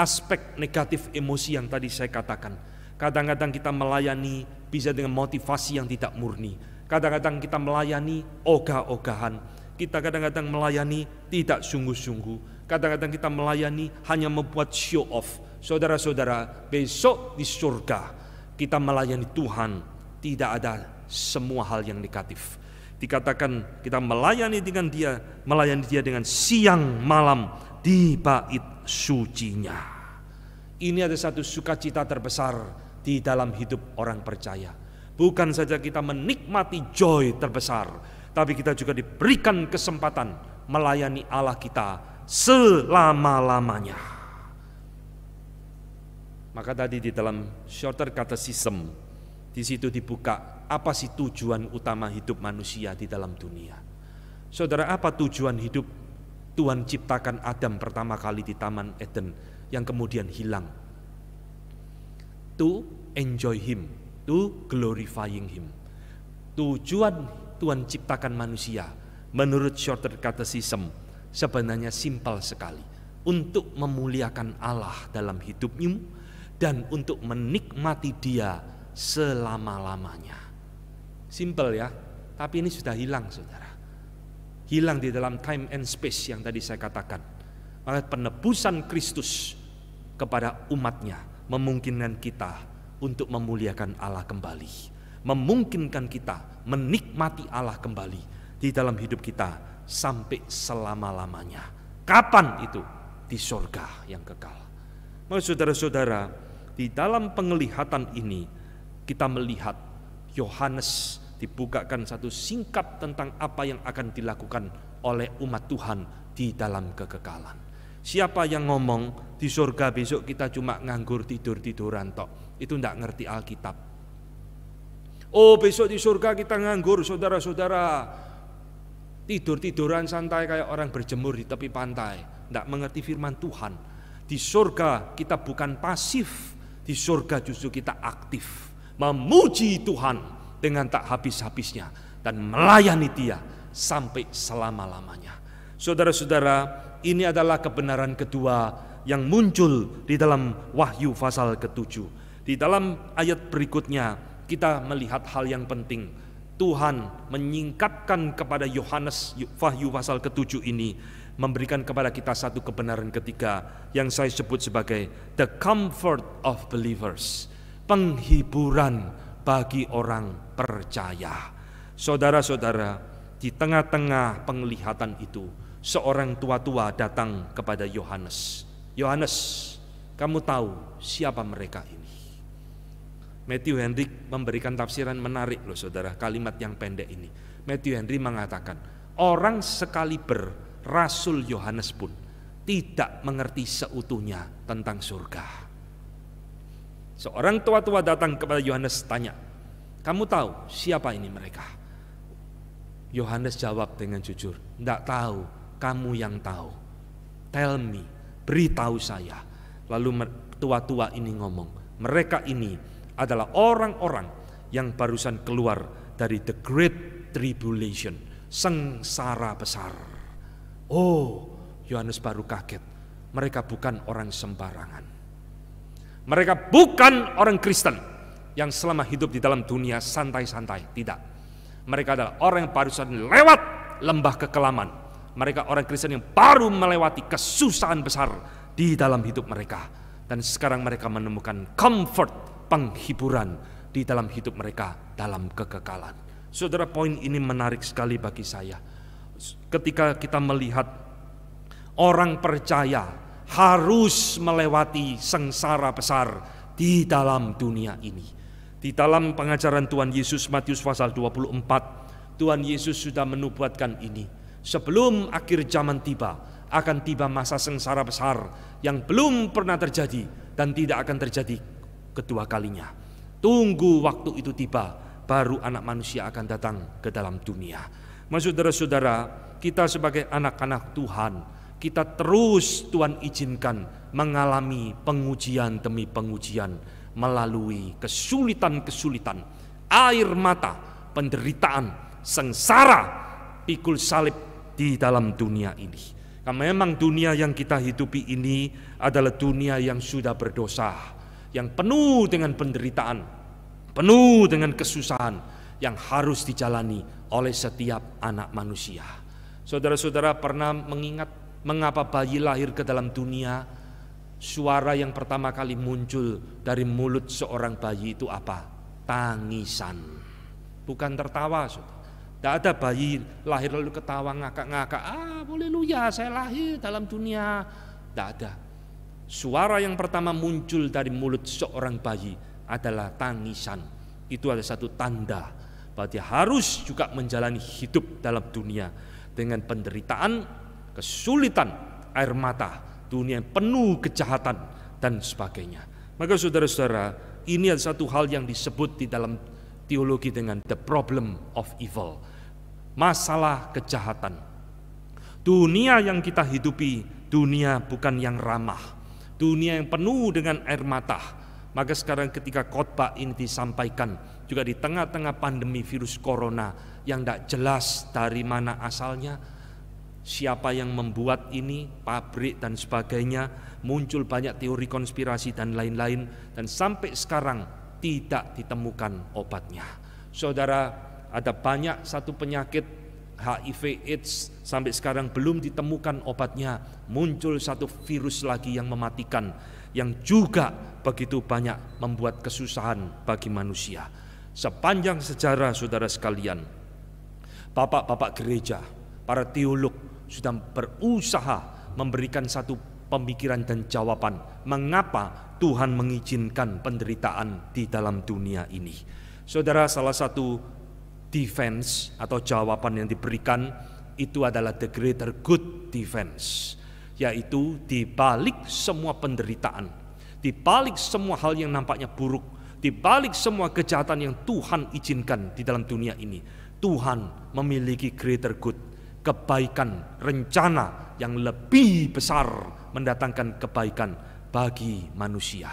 aspek negatif emosi yang tadi saya katakan. Kadang-kadang kita melayani bisa dengan motivasi yang tidak murni. Kadang-kadang kita melayani ogah-ogahan. Kita kadang-kadang melayani tidak sungguh-sungguh. Kadang-kadang kita melayani hanya membuat show off. Saudara-saudara, besok di surga kita melayani Tuhan. Tidak ada semua hal yang negatif. Dikatakan kita melayani dengan dia, melayani dia dengan siang malam di bait sucinya. Ini ada satu sukacita terbesar di dalam hidup orang percaya. Bukan saja kita menikmati joy terbesar, tapi kita juga diberikan kesempatan melayani Allah kita selama-lamanya. Maka tadi di dalam shorter catechism, di situ dibuka apa sih tujuan utama hidup manusia di dalam dunia. Saudara, apa tujuan hidup Tuhan ciptakan Adam pertama kali di Taman Eden yang kemudian hilang. To enjoy him, to glorifying him. Tujuan Tuhan ciptakan manusia menurut shorter catechism sebenarnya simpel sekali untuk memuliakan Allah dalam hidupmu dan untuk menikmati dia selama-lamanya. Simpel ya, tapi ini sudah hilang saudara hilang di dalam time and space yang tadi saya katakan. Maka penebusan Kristus kepada umatnya memungkinkan kita untuk memuliakan Allah kembali. Memungkinkan kita menikmati Allah kembali di dalam hidup kita sampai selama-lamanya. Kapan itu? Di sorga yang kekal. Maka saudara-saudara, di dalam penglihatan ini kita melihat Yohanes dibukakan satu singkat tentang apa yang akan dilakukan oleh umat Tuhan di dalam kekekalan. Siapa yang ngomong di surga besok kita cuma nganggur tidur-tiduran tok, itu tidak ngerti Alkitab. Oh, besok di surga kita nganggur saudara-saudara. Tidur-tiduran santai kayak orang berjemur di tepi pantai, tidak mengerti firman Tuhan. Di surga kita bukan pasif, di surga justru kita aktif memuji Tuhan, dengan tak habis-habisnya dan melayani dia sampai selama-lamanya. Saudara-saudara, ini adalah kebenaran kedua yang muncul di dalam Wahyu pasal ketujuh. Di dalam ayat berikutnya kita melihat hal yang penting. Tuhan menyingkatkan kepada Yohanes Wahyu pasal ketujuh ini memberikan kepada kita satu kebenaran ketiga yang saya sebut sebagai the comfort of believers, penghiburan bagi orang percaya. Saudara-saudara, di tengah-tengah penglihatan itu, seorang tua-tua datang kepada Yohanes. Yohanes, kamu tahu siapa mereka ini? Matthew Henry memberikan tafsiran menarik loh saudara, kalimat yang pendek ini. Matthew Henry mengatakan, orang sekaliber Rasul Yohanes pun tidak mengerti seutuhnya tentang surga. Seorang tua-tua datang kepada Yohanes tanya, "Kamu tahu siapa ini mereka?" Yohanes jawab dengan jujur, "Tidak tahu, kamu yang tahu. Tell me, beritahu saya." Lalu tua-tua ini ngomong, "Mereka ini adalah orang-orang yang barusan keluar dari the great tribulation, sengsara besar." Oh, Yohanes baru kaget. Mereka bukan orang sembarangan. Mereka bukan orang Kristen yang selama hidup di dalam dunia santai-santai, tidak. Mereka adalah orang yang baru saja lewat lembah kekelaman. Mereka orang Kristen yang baru melewati kesusahan besar di dalam hidup mereka. Dan sekarang mereka menemukan comfort, penghiburan di dalam hidup mereka dalam kekekalan. Saudara, poin ini menarik sekali bagi saya. Ketika kita melihat orang percaya harus melewati sengsara besar di dalam dunia ini. Di dalam pengajaran Tuhan Yesus Matius pasal 24, Tuhan Yesus sudah menubuatkan ini. Sebelum akhir zaman tiba, akan tiba masa sengsara besar yang belum pernah terjadi dan tidak akan terjadi kedua kalinya. Tunggu waktu itu tiba, baru anak manusia akan datang ke dalam dunia. Maksud saudara-saudara, kita sebagai anak-anak Tuhan, kita terus Tuhan izinkan mengalami pengujian demi pengujian melalui kesulitan-kesulitan, air mata, penderitaan, sengsara, pikul salib di dalam dunia ini. Karena memang dunia yang kita hidupi ini adalah dunia yang sudah berdosa, yang penuh dengan penderitaan, penuh dengan kesusahan yang harus dijalani oleh setiap anak manusia. Saudara-saudara pernah mengingat Mengapa bayi lahir ke dalam dunia? Suara yang pertama kali muncul dari mulut seorang bayi itu apa? Tangisan. Bukan tertawa. Tidak ada bayi lahir lalu ketawa ngakak-ngakak. Ah, boleh lu ya, saya lahir dalam dunia. Tidak ada. Suara yang pertama muncul dari mulut seorang bayi adalah tangisan. Itu ada satu tanda bahwa dia harus juga menjalani hidup dalam dunia dengan penderitaan, kesulitan air mata, dunia yang penuh kejahatan dan sebagainya. Maka saudara-saudara, ini adalah satu hal yang disebut di dalam teologi dengan the problem of evil. Masalah kejahatan. Dunia yang kita hidupi, dunia bukan yang ramah. Dunia yang penuh dengan air mata. Maka sekarang ketika khotbah ini disampaikan juga di tengah-tengah pandemi virus corona yang tidak jelas dari mana asalnya, siapa yang membuat ini, pabrik dan sebagainya, muncul banyak teori konspirasi dan lain-lain dan sampai sekarang tidak ditemukan obatnya. Saudara, ada banyak satu penyakit HIV AIDS sampai sekarang belum ditemukan obatnya, muncul satu virus lagi yang mematikan yang juga begitu banyak membuat kesusahan bagi manusia. Sepanjang sejarah saudara sekalian, bapak-bapak gereja, para teolog, sudah berusaha memberikan satu pemikiran dan jawaban mengapa Tuhan mengizinkan penderitaan di dalam dunia ini. Saudara, salah satu defense atau jawaban yang diberikan itu adalah the greater good defense, yaitu di balik semua penderitaan, di balik semua hal yang nampaknya buruk, di balik semua kejahatan yang Tuhan izinkan di dalam dunia ini, Tuhan memiliki greater good kebaikan, rencana yang lebih besar mendatangkan kebaikan bagi manusia.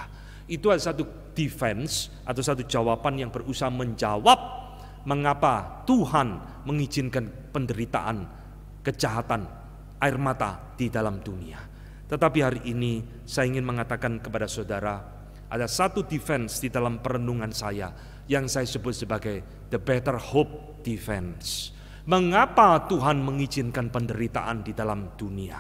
Itu adalah satu defense atau satu jawaban yang berusaha menjawab mengapa Tuhan mengizinkan penderitaan, kejahatan, air mata di dalam dunia. Tetapi hari ini saya ingin mengatakan kepada saudara, ada satu defense di dalam perenungan saya yang saya sebut sebagai the better hope defense. Mengapa Tuhan mengizinkan penderitaan di dalam dunia?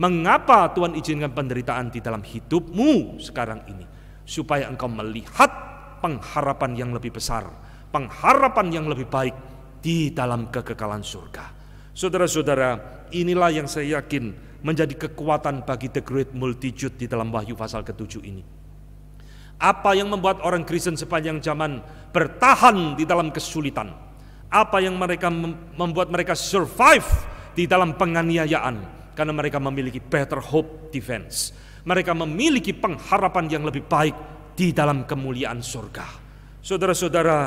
Mengapa Tuhan izinkan penderitaan di dalam hidupmu sekarang ini? Supaya engkau melihat pengharapan yang lebih besar, pengharapan yang lebih baik di dalam kekekalan surga. Saudara-saudara, inilah yang saya yakin menjadi kekuatan bagi the great multitude di dalam Wahyu pasal ke-7 ini. Apa yang membuat orang Kristen sepanjang zaman bertahan di dalam kesulitan? apa yang mereka membuat mereka survive di dalam penganiayaan karena mereka memiliki better hope defense. Mereka memiliki pengharapan yang lebih baik di dalam kemuliaan surga. Saudara-saudara,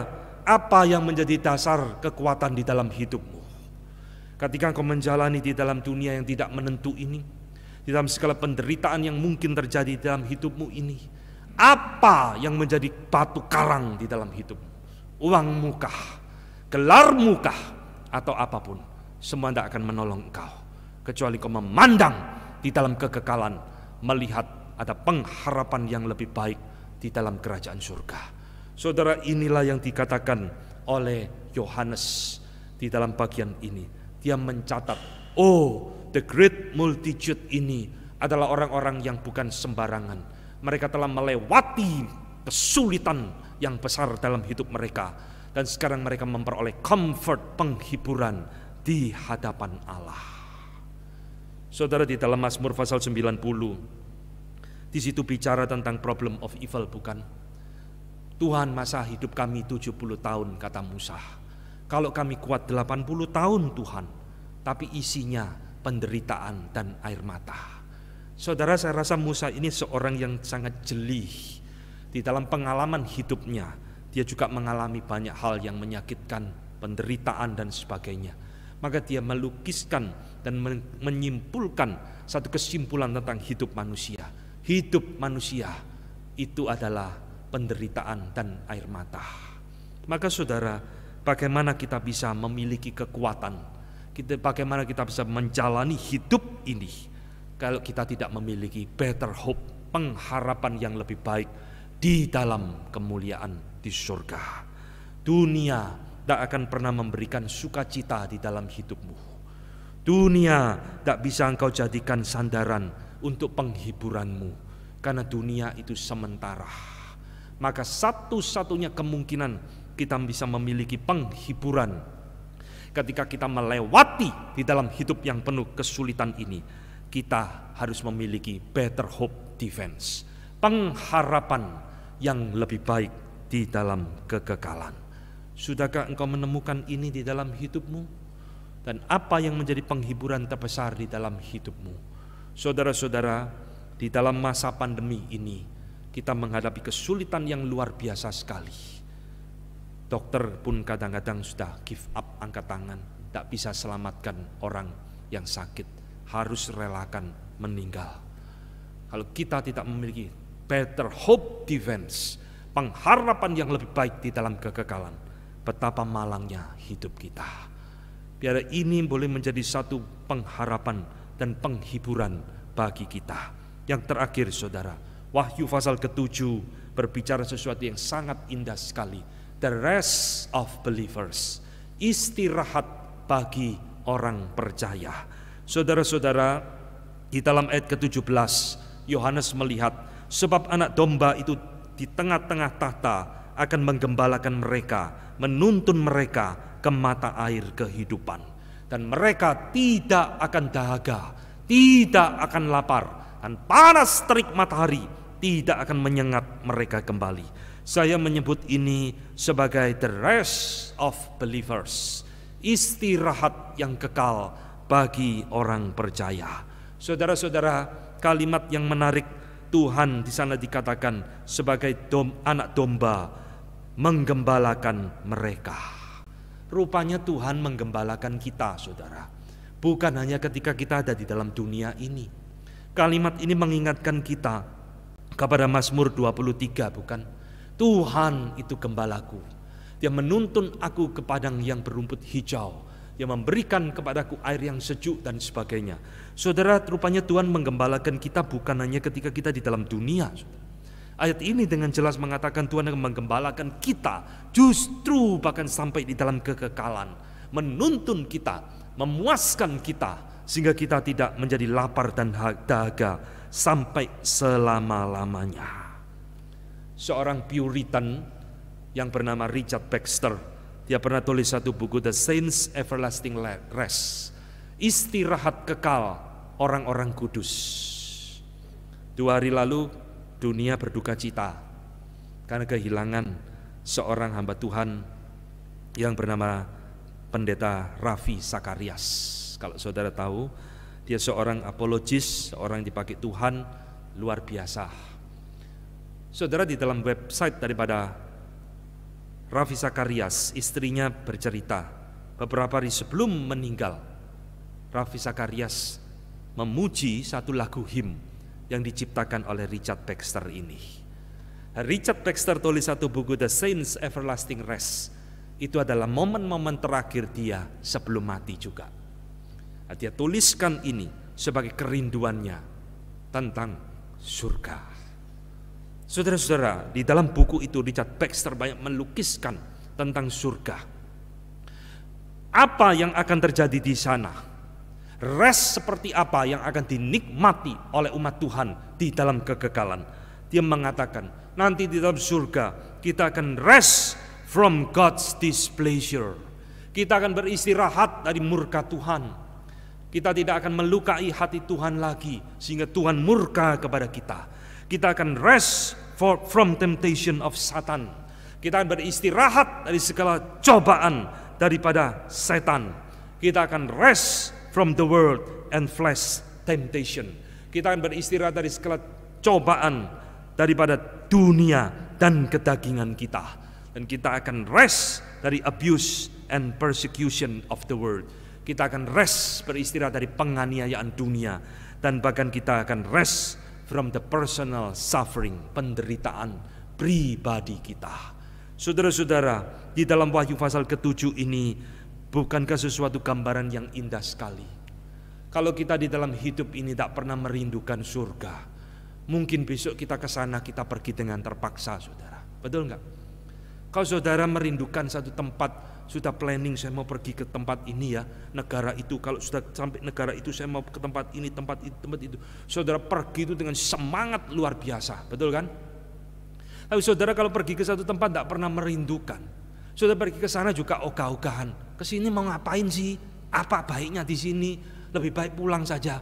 apa yang menjadi dasar kekuatan di dalam hidupmu? Ketika engkau menjalani di dalam dunia yang tidak menentu ini, di dalam segala penderitaan yang mungkin terjadi dalam hidupmu ini, apa yang menjadi batu karang di dalam hidupmu? Uang kah? gelar muka atau apapun, semua tidak akan menolong engkau kecuali kau memandang di dalam kekekalan melihat ada pengharapan yang lebih baik di dalam kerajaan surga. Saudara inilah yang dikatakan oleh Yohanes di dalam bagian ini. Dia mencatat, oh the great multitude ini adalah orang-orang yang bukan sembarangan. Mereka telah melewati kesulitan yang besar dalam hidup mereka dan sekarang mereka memperoleh comfort penghiburan di hadapan Allah. Saudara di dalam Mazmur pasal 90 di situ bicara tentang problem of evil bukan? Tuhan masa hidup kami 70 tahun kata Musa. Kalau kami kuat 80 tahun Tuhan, tapi isinya penderitaan dan air mata. Saudara saya rasa Musa ini seorang yang sangat jeli di dalam pengalaman hidupnya dia juga mengalami banyak hal yang menyakitkan, penderitaan dan sebagainya. Maka dia melukiskan dan menyimpulkan satu kesimpulan tentang hidup manusia. Hidup manusia itu adalah penderitaan dan air mata. Maka saudara, bagaimana kita bisa memiliki kekuatan? Kita bagaimana kita bisa menjalani hidup ini kalau kita tidak memiliki better hope, pengharapan yang lebih baik di dalam kemuliaan di surga. Dunia tak akan pernah memberikan sukacita di dalam hidupmu. Dunia tak bisa engkau jadikan sandaran untuk penghiburanmu, karena dunia itu sementara. Maka satu-satunya kemungkinan kita bisa memiliki penghiburan ketika kita melewati di dalam hidup yang penuh kesulitan ini, kita harus memiliki better hope defense, pengharapan yang lebih baik di dalam kekekalan. Sudahkah engkau menemukan ini di dalam hidupmu? Dan apa yang menjadi penghiburan terbesar di dalam hidupmu? Saudara-saudara, di dalam masa pandemi ini kita menghadapi kesulitan yang luar biasa sekali. Dokter pun kadang-kadang sudah give up angkat tangan, tak bisa selamatkan orang yang sakit, harus relakan meninggal. Kalau kita tidak memiliki better hope defense, pengharapan yang lebih baik di dalam kekekalan. Betapa malangnya hidup kita. Biar ini boleh menjadi satu pengharapan dan penghiburan bagi kita. Yang terakhir saudara, Wahyu pasal ketujuh berbicara sesuatu yang sangat indah sekali. The rest of believers, istirahat bagi orang percaya. Saudara-saudara, di dalam ayat ke-17, Yohanes melihat sebab anak domba itu di tengah-tengah tahta akan menggembalakan mereka, menuntun mereka ke mata air kehidupan. Dan mereka tidak akan dahaga, tidak akan lapar, dan panas terik matahari tidak akan menyengat mereka kembali. Saya menyebut ini sebagai the rest of believers, istirahat yang kekal bagi orang percaya. Saudara-saudara, kalimat yang menarik Tuhan di sana dikatakan sebagai dom, anak domba menggembalakan mereka. Rupanya Tuhan menggembalakan kita, saudara. Bukan hanya ketika kita ada di dalam dunia ini. Kalimat ini mengingatkan kita kepada Mazmur 23, bukan? Tuhan itu gembalaku. Dia menuntun aku ke padang yang berumput hijau yang memberikan kepadaku air yang sejuk dan sebagainya. Saudara, rupanya Tuhan menggembalakan kita bukan hanya ketika kita di dalam dunia. Ayat ini dengan jelas mengatakan Tuhan akan menggembalakan kita justru bahkan sampai di dalam kekekalan. Menuntun kita, memuaskan kita sehingga kita tidak menjadi lapar dan dahaga sampai selama-lamanya. Seorang Puritan yang bernama Richard Baxter dia pernah tulis satu buku The Saints Everlasting Rest. Istirahat kekal orang-orang kudus. Dua hari lalu dunia berduka cita karena kehilangan seorang hamba Tuhan yang bernama Pendeta Raffi Sakarias. Kalau saudara tahu, dia seorang apologis, seorang yang dipakai Tuhan luar biasa. Saudara di dalam website daripada Raffi Sakarias, istrinya bercerita, beberapa hari sebelum meninggal, Raffi Sakarias memuji satu lagu him yang diciptakan oleh Richard Baxter ini. Richard Baxter tulis satu buku The Saints Everlasting Rest. Itu adalah momen-momen terakhir dia sebelum mati juga. Nah, dia tuliskan ini sebagai kerinduannya tentang surga. Saudara-saudara, di dalam buku itu Richard Baxter banyak melukiskan tentang surga. Apa yang akan terjadi di sana? Res seperti apa yang akan dinikmati oleh umat Tuhan di dalam kekekalan? Dia mengatakan, nanti di dalam surga kita akan rest from God's displeasure. Kita akan beristirahat dari murka Tuhan kita tidak akan melukai hati Tuhan lagi sehingga Tuhan murka kepada kita. Kita akan rest for, from temptation of Satan. Kita akan beristirahat dari segala cobaan daripada setan. Kita akan rest from the world and flesh temptation. Kita akan beristirahat dari segala cobaan daripada dunia dan kedagingan kita. Dan kita akan rest dari abuse and persecution of the world. Kita akan rest beristirahat dari penganiayaan dunia dan bahkan kita akan rest from the personal suffering, penderitaan pribadi kita. Saudara-saudara, di dalam Wahyu pasal ke-7 ini bukankah sesuatu gambaran yang indah sekali? Kalau kita di dalam hidup ini tak pernah merindukan surga, mungkin besok kita ke sana kita pergi dengan terpaksa, saudara. Betul nggak? Kalau saudara merindukan satu tempat sudah planning saya mau pergi ke tempat ini ya negara itu kalau sudah sampai negara itu saya mau ke tempat ini tempat itu tempat itu saudara pergi itu dengan semangat luar biasa betul kan tapi saudara kalau pergi ke satu tempat tidak pernah merindukan saudara pergi ke sana juga ogah-ogahan ke sini mau ngapain sih apa baiknya di sini lebih baik pulang saja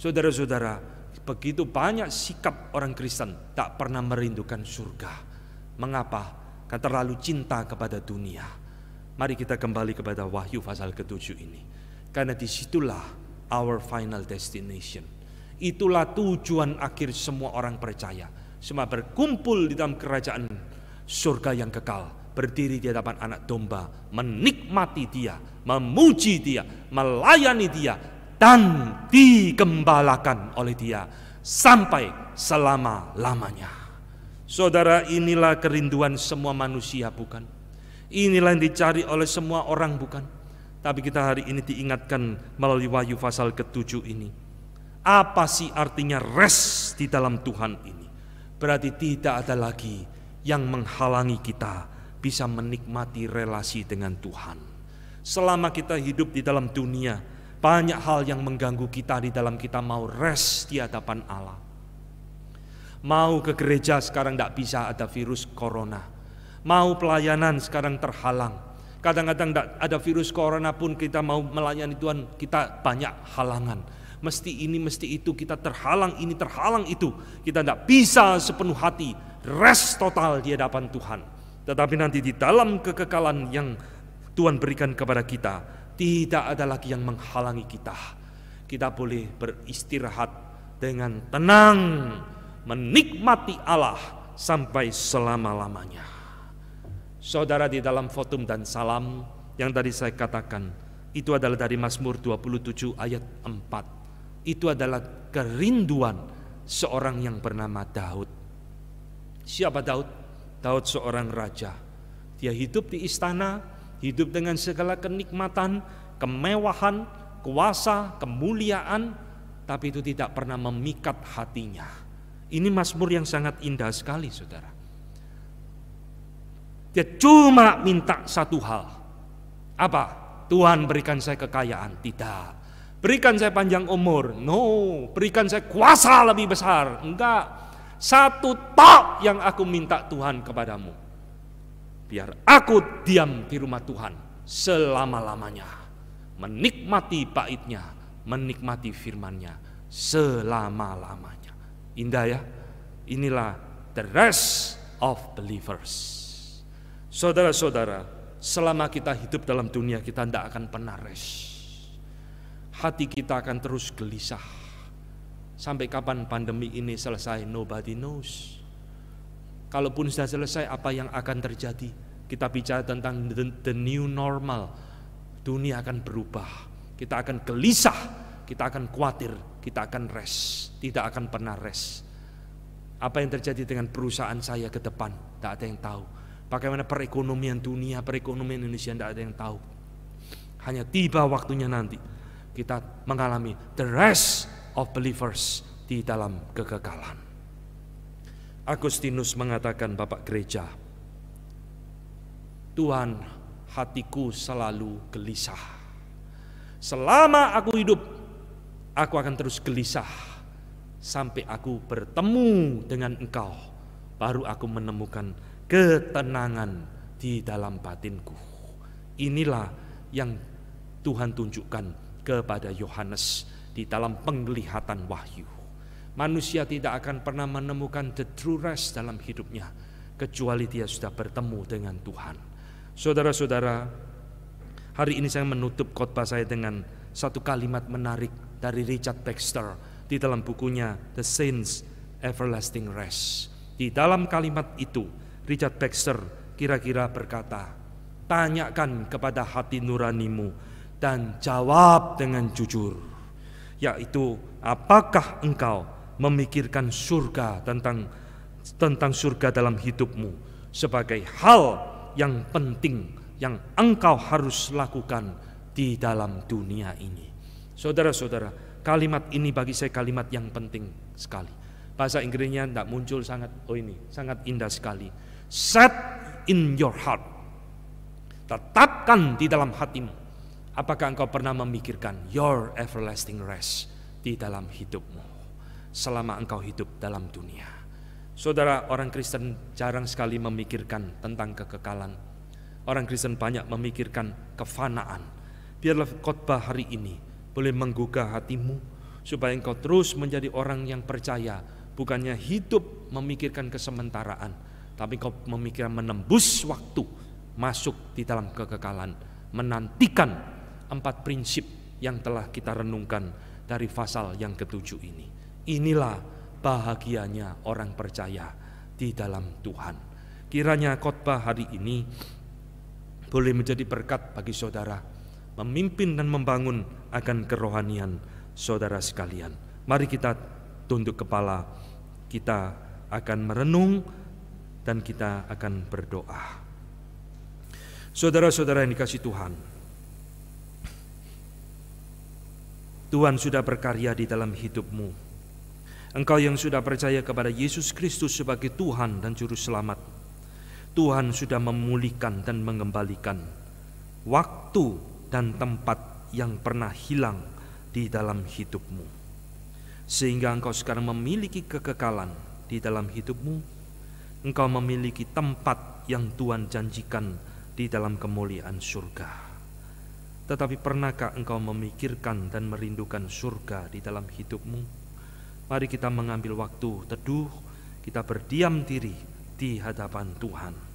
saudara-saudara begitu banyak sikap orang Kristen tak pernah merindukan surga mengapa karena terlalu cinta kepada dunia Mari kita kembali kepada Wahyu pasal ke-7 ini. Karena disitulah our final destination. Itulah tujuan akhir semua orang percaya. Semua berkumpul di dalam kerajaan surga yang kekal. Berdiri di hadapan anak domba. Menikmati dia. Memuji dia. Melayani dia. Dan dikembalakan oleh dia. Sampai selama-lamanya. Saudara inilah kerinduan semua manusia bukan? Inilah yang dicari oleh semua orang bukan? Tapi kita hari ini diingatkan melalui wahyu pasal ketujuh ini. Apa sih artinya res di dalam Tuhan ini? Berarti tidak ada lagi yang menghalangi kita bisa menikmati relasi dengan Tuhan. Selama kita hidup di dalam dunia, banyak hal yang mengganggu kita di dalam kita mau res di hadapan Allah. Mau ke gereja sekarang tidak bisa ada virus corona mau pelayanan sekarang terhalang. Kadang-kadang ada virus corona pun kita mau melayani Tuhan, kita banyak halangan. Mesti ini, mesti itu, kita terhalang ini, terhalang itu. Kita tidak bisa sepenuh hati, rest total di hadapan Tuhan. Tetapi nanti di dalam kekekalan yang Tuhan berikan kepada kita, tidak ada lagi yang menghalangi kita. Kita boleh beristirahat dengan tenang, menikmati Allah sampai selama-lamanya. Saudara di dalam fotum dan salam yang tadi saya katakan, itu adalah dari Mazmur 27 ayat 4. Itu adalah kerinduan seorang yang bernama Daud. Siapa Daud? Daud seorang raja. Dia hidup di istana, hidup dengan segala kenikmatan, kemewahan, kuasa, kemuliaan, tapi itu tidak pernah memikat hatinya. Ini Mazmur yang sangat indah sekali, saudara. Dia cuma minta satu hal. Apa? Tuhan berikan saya kekayaan. Tidak. Berikan saya panjang umur. No. Berikan saya kuasa lebih besar. Enggak. Satu tok yang aku minta Tuhan kepadamu. Biar aku diam di rumah Tuhan selama-lamanya. Menikmati baitnya. Menikmati firmannya selama-lamanya. Indah ya? Inilah the rest of believers. Saudara-saudara, selama kita hidup dalam dunia kita tidak akan pernah res. Hati kita akan terus gelisah. Sampai kapan pandemi ini selesai, nobody knows. Kalaupun sudah selesai, apa yang akan terjadi? Kita bicara tentang the, the new normal. Dunia akan berubah. Kita akan gelisah, kita akan khawatir, kita akan res. Tidak akan pernah res. Apa yang terjadi dengan perusahaan saya ke depan, tidak ada yang tahu Bagaimana perekonomian dunia, perekonomian Indonesia tidak ada yang tahu. Hanya tiba waktunya nanti kita mengalami the rest of believers di dalam kekekalan. Agustinus mengatakan Bapak gereja, Tuhan hatiku selalu gelisah. Selama aku hidup, aku akan terus gelisah sampai aku bertemu dengan engkau. Baru aku menemukan ketenangan di dalam batinku. Inilah yang Tuhan tunjukkan kepada Yohanes di dalam penglihatan wahyu. Manusia tidak akan pernah menemukan the true rest dalam hidupnya kecuali dia sudah bertemu dengan Tuhan. Saudara-saudara, hari ini saya menutup khotbah saya dengan satu kalimat menarik dari Richard Baxter di dalam bukunya The Saints Everlasting Rest. Di dalam kalimat itu Richard Baxter kira-kira berkata, tanyakan kepada hati nuranimu dan jawab dengan jujur, yaitu apakah engkau memikirkan surga tentang tentang surga dalam hidupmu sebagai hal yang penting yang engkau harus lakukan di dalam dunia ini. Saudara-saudara, kalimat ini bagi saya kalimat yang penting sekali. Bahasa Inggrisnya tidak muncul sangat, oh ini, sangat indah sekali Set in your heart. Tetapkan di dalam hatimu. Apakah engkau pernah memikirkan your everlasting rest di dalam hidupmu selama engkau hidup dalam dunia? Saudara, orang Kristen jarang sekali memikirkan tentang kekekalan. Orang Kristen banyak memikirkan kefanaan. Biarlah khotbah hari ini boleh menggugah hatimu supaya engkau terus menjadi orang yang percaya, bukannya hidup memikirkan kesementaraan, tapi kau memikirkan menembus waktu masuk di dalam kekekalan, menantikan empat prinsip yang telah kita renungkan dari pasal yang ketujuh ini. Inilah bahagianya orang percaya di dalam Tuhan. Kiranya khotbah hari ini boleh menjadi berkat bagi saudara, memimpin dan membangun akan kerohanian saudara sekalian. Mari kita tunduk kepala, kita akan merenung dan kita akan berdoa. Saudara-saudara yang dikasih Tuhan, Tuhan sudah berkarya di dalam hidupmu. Engkau yang sudah percaya kepada Yesus Kristus sebagai Tuhan dan Juru Selamat, Tuhan sudah memulihkan dan mengembalikan waktu dan tempat yang pernah hilang di dalam hidupmu, sehingga engkau sekarang memiliki kekekalan di dalam hidupmu engkau memiliki tempat yang Tuhan janjikan di dalam kemuliaan surga. Tetapi pernahkah engkau memikirkan dan merindukan surga di dalam hidupmu? Mari kita mengambil waktu teduh, kita berdiam diri di hadapan Tuhan.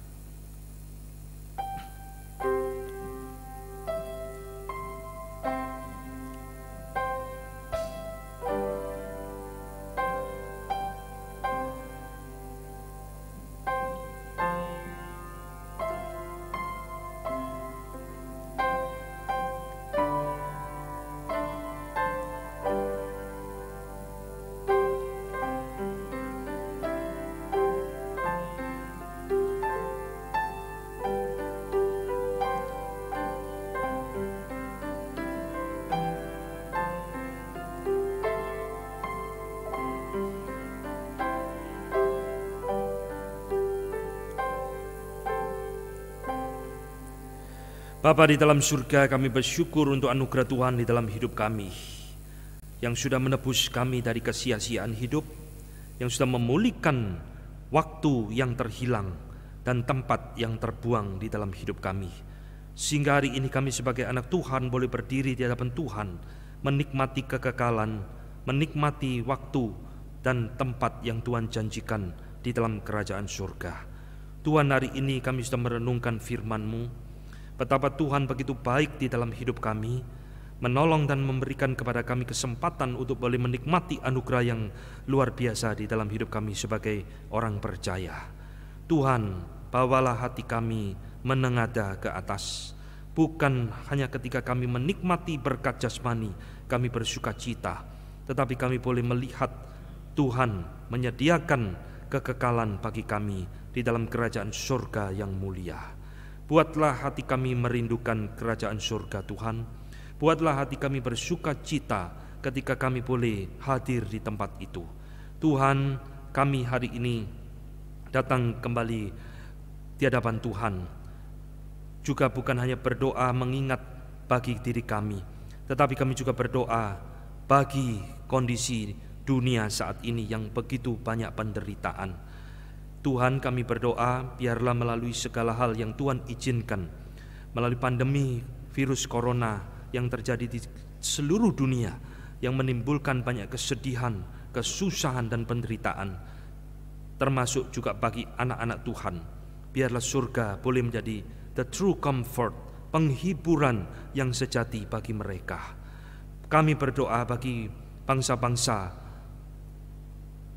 Bapa di dalam surga kami bersyukur untuk anugerah Tuhan di dalam hidup kami yang sudah menebus kami dari kesia-siaan hidup yang sudah memulihkan waktu yang terhilang dan tempat yang terbuang di dalam hidup kami sehingga hari ini kami sebagai anak Tuhan boleh berdiri di hadapan Tuhan menikmati kekekalan menikmati waktu dan tempat yang Tuhan janjikan di dalam kerajaan surga. Tuhan hari ini kami sudah merenungkan firman-Mu, betapa Tuhan begitu baik di dalam hidup kami, menolong dan memberikan kepada kami kesempatan untuk boleh menikmati anugerah yang luar biasa di dalam hidup kami sebagai orang percaya. Tuhan, bawalah hati kami menengada ke atas. Bukan hanya ketika kami menikmati berkat jasmani, kami bersuka cita, tetapi kami boleh melihat Tuhan menyediakan kekekalan bagi kami di dalam kerajaan surga yang mulia. Buatlah hati kami merindukan kerajaan surga Tuhan. Buatlah hati kami bersuka cita ketika kami boleh hadir di tempat itu. Tuhan, kami hari ini datang kembali di hadapan Tuhan. Juga bukan hanya berdoa mengingat bagi diri kami, tetapi kami juga berdoa bagi kondisi dunia saat ini yang begitu banyak penderitaan. Tuhan kami berdoa biarlah melalui segala hal yang Tuhan izinkan, melalui pandemi virus corona yang terjadi di seluruh dunia, yang menimbulkan banyak kesedihan, kesusahan dan penderitaan, termasuk juga bagi anak-anak Tuhan. Biarlah surga boleh menjadi the true comfort, penghiburan yang sejati bagi mereka. Kami berdoa bagi bangsa-bangsa,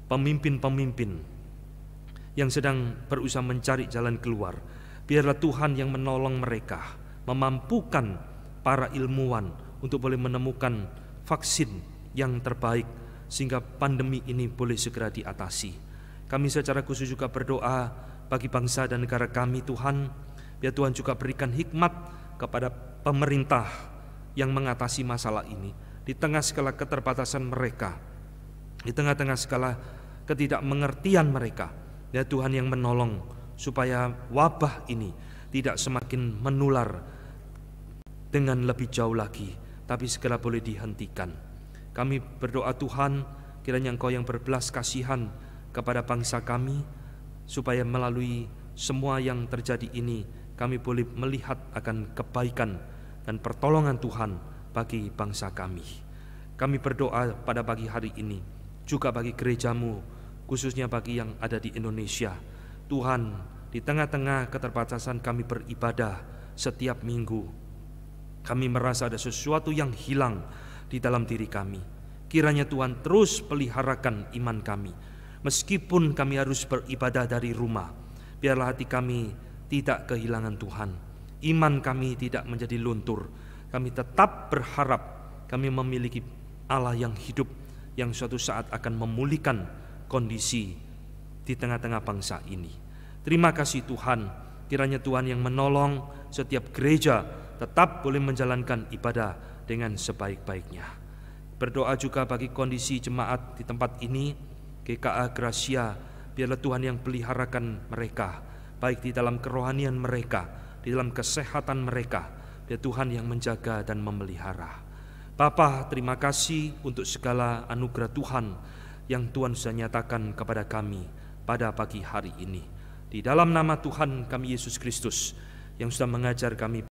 pemimpin-pemimpin, yang sedang berusaha mencari jalan keluar. Biarlah Tuhan yang menolong mereka, memampukan para ilmuwan untuk boleh menemukan vaksin yang terbaik sehingga pandemi ini boleh segera diatasi. Kami secara khusus juga berdoa bagi bangsa dan negara kami Tuhan, biar Tuhan juga berikan hikmat kepada pemerintah yang mengatasi masalah ini di tengah segala keterbatasan mereka, di tengah-tengah segala ketidakmengertian mereka, Ya Tuhan yang menolong supaya wabah ini tidak semakin menular dengan lebih jauh lagi, tapi segera boleh dihentikan. Kami berdoa Tuhan, kiranya Engkau yang berbelas kasihan kepada bangsa kami, supaya melalui semua yang terjadi ini, kami boleh melihat akan kebaikan dan pertolongan Tuhan bagi bangsa kami. Kami berdoa pada pagi hari ini, juga bagi gerejamu, khususnya bagi yang ada di Indonesia. Tuhan, di tengah-tengah keterbatasan kami beribadah setiap minggu, kami merasa ada sesuatu yang hilang di dalam diri kami. Kiranya Tuhan terus peliharakan iman kami, meskipun kami harus beribadah dari rumah. Biarlah hati kami tidak kehilangan Tuhan, iman kami tidak menjadi luntur. Kami tetap berharap kami memiliki Allah yang hidup, yang suatu saat akan memulihkan kondisi di tengah-tengah bangsa ini. Terima kasih Tuhan, kiranya Tuhan yang menolong setiap gereja tetap boleh menjalankan ibadah dengan sebaik-baiknya. Berdoa juga bagi kondisi jemaat di tempat ini, GKA Gracia, biarlah Tuhan yang peliharakan mereka, baik di dalam kerohanian mereka, di dalam kesehatan mereka, biar Tuhan yang menjaga dan memelihara. Bapa, terima kasih untuk segala anugerah Tuhan yang Tuhan sudah nyatakan kepada kami pada pagi hari ini. Di dalam nama Tuhan kami Yesus Kristus yang sudah mengajar kami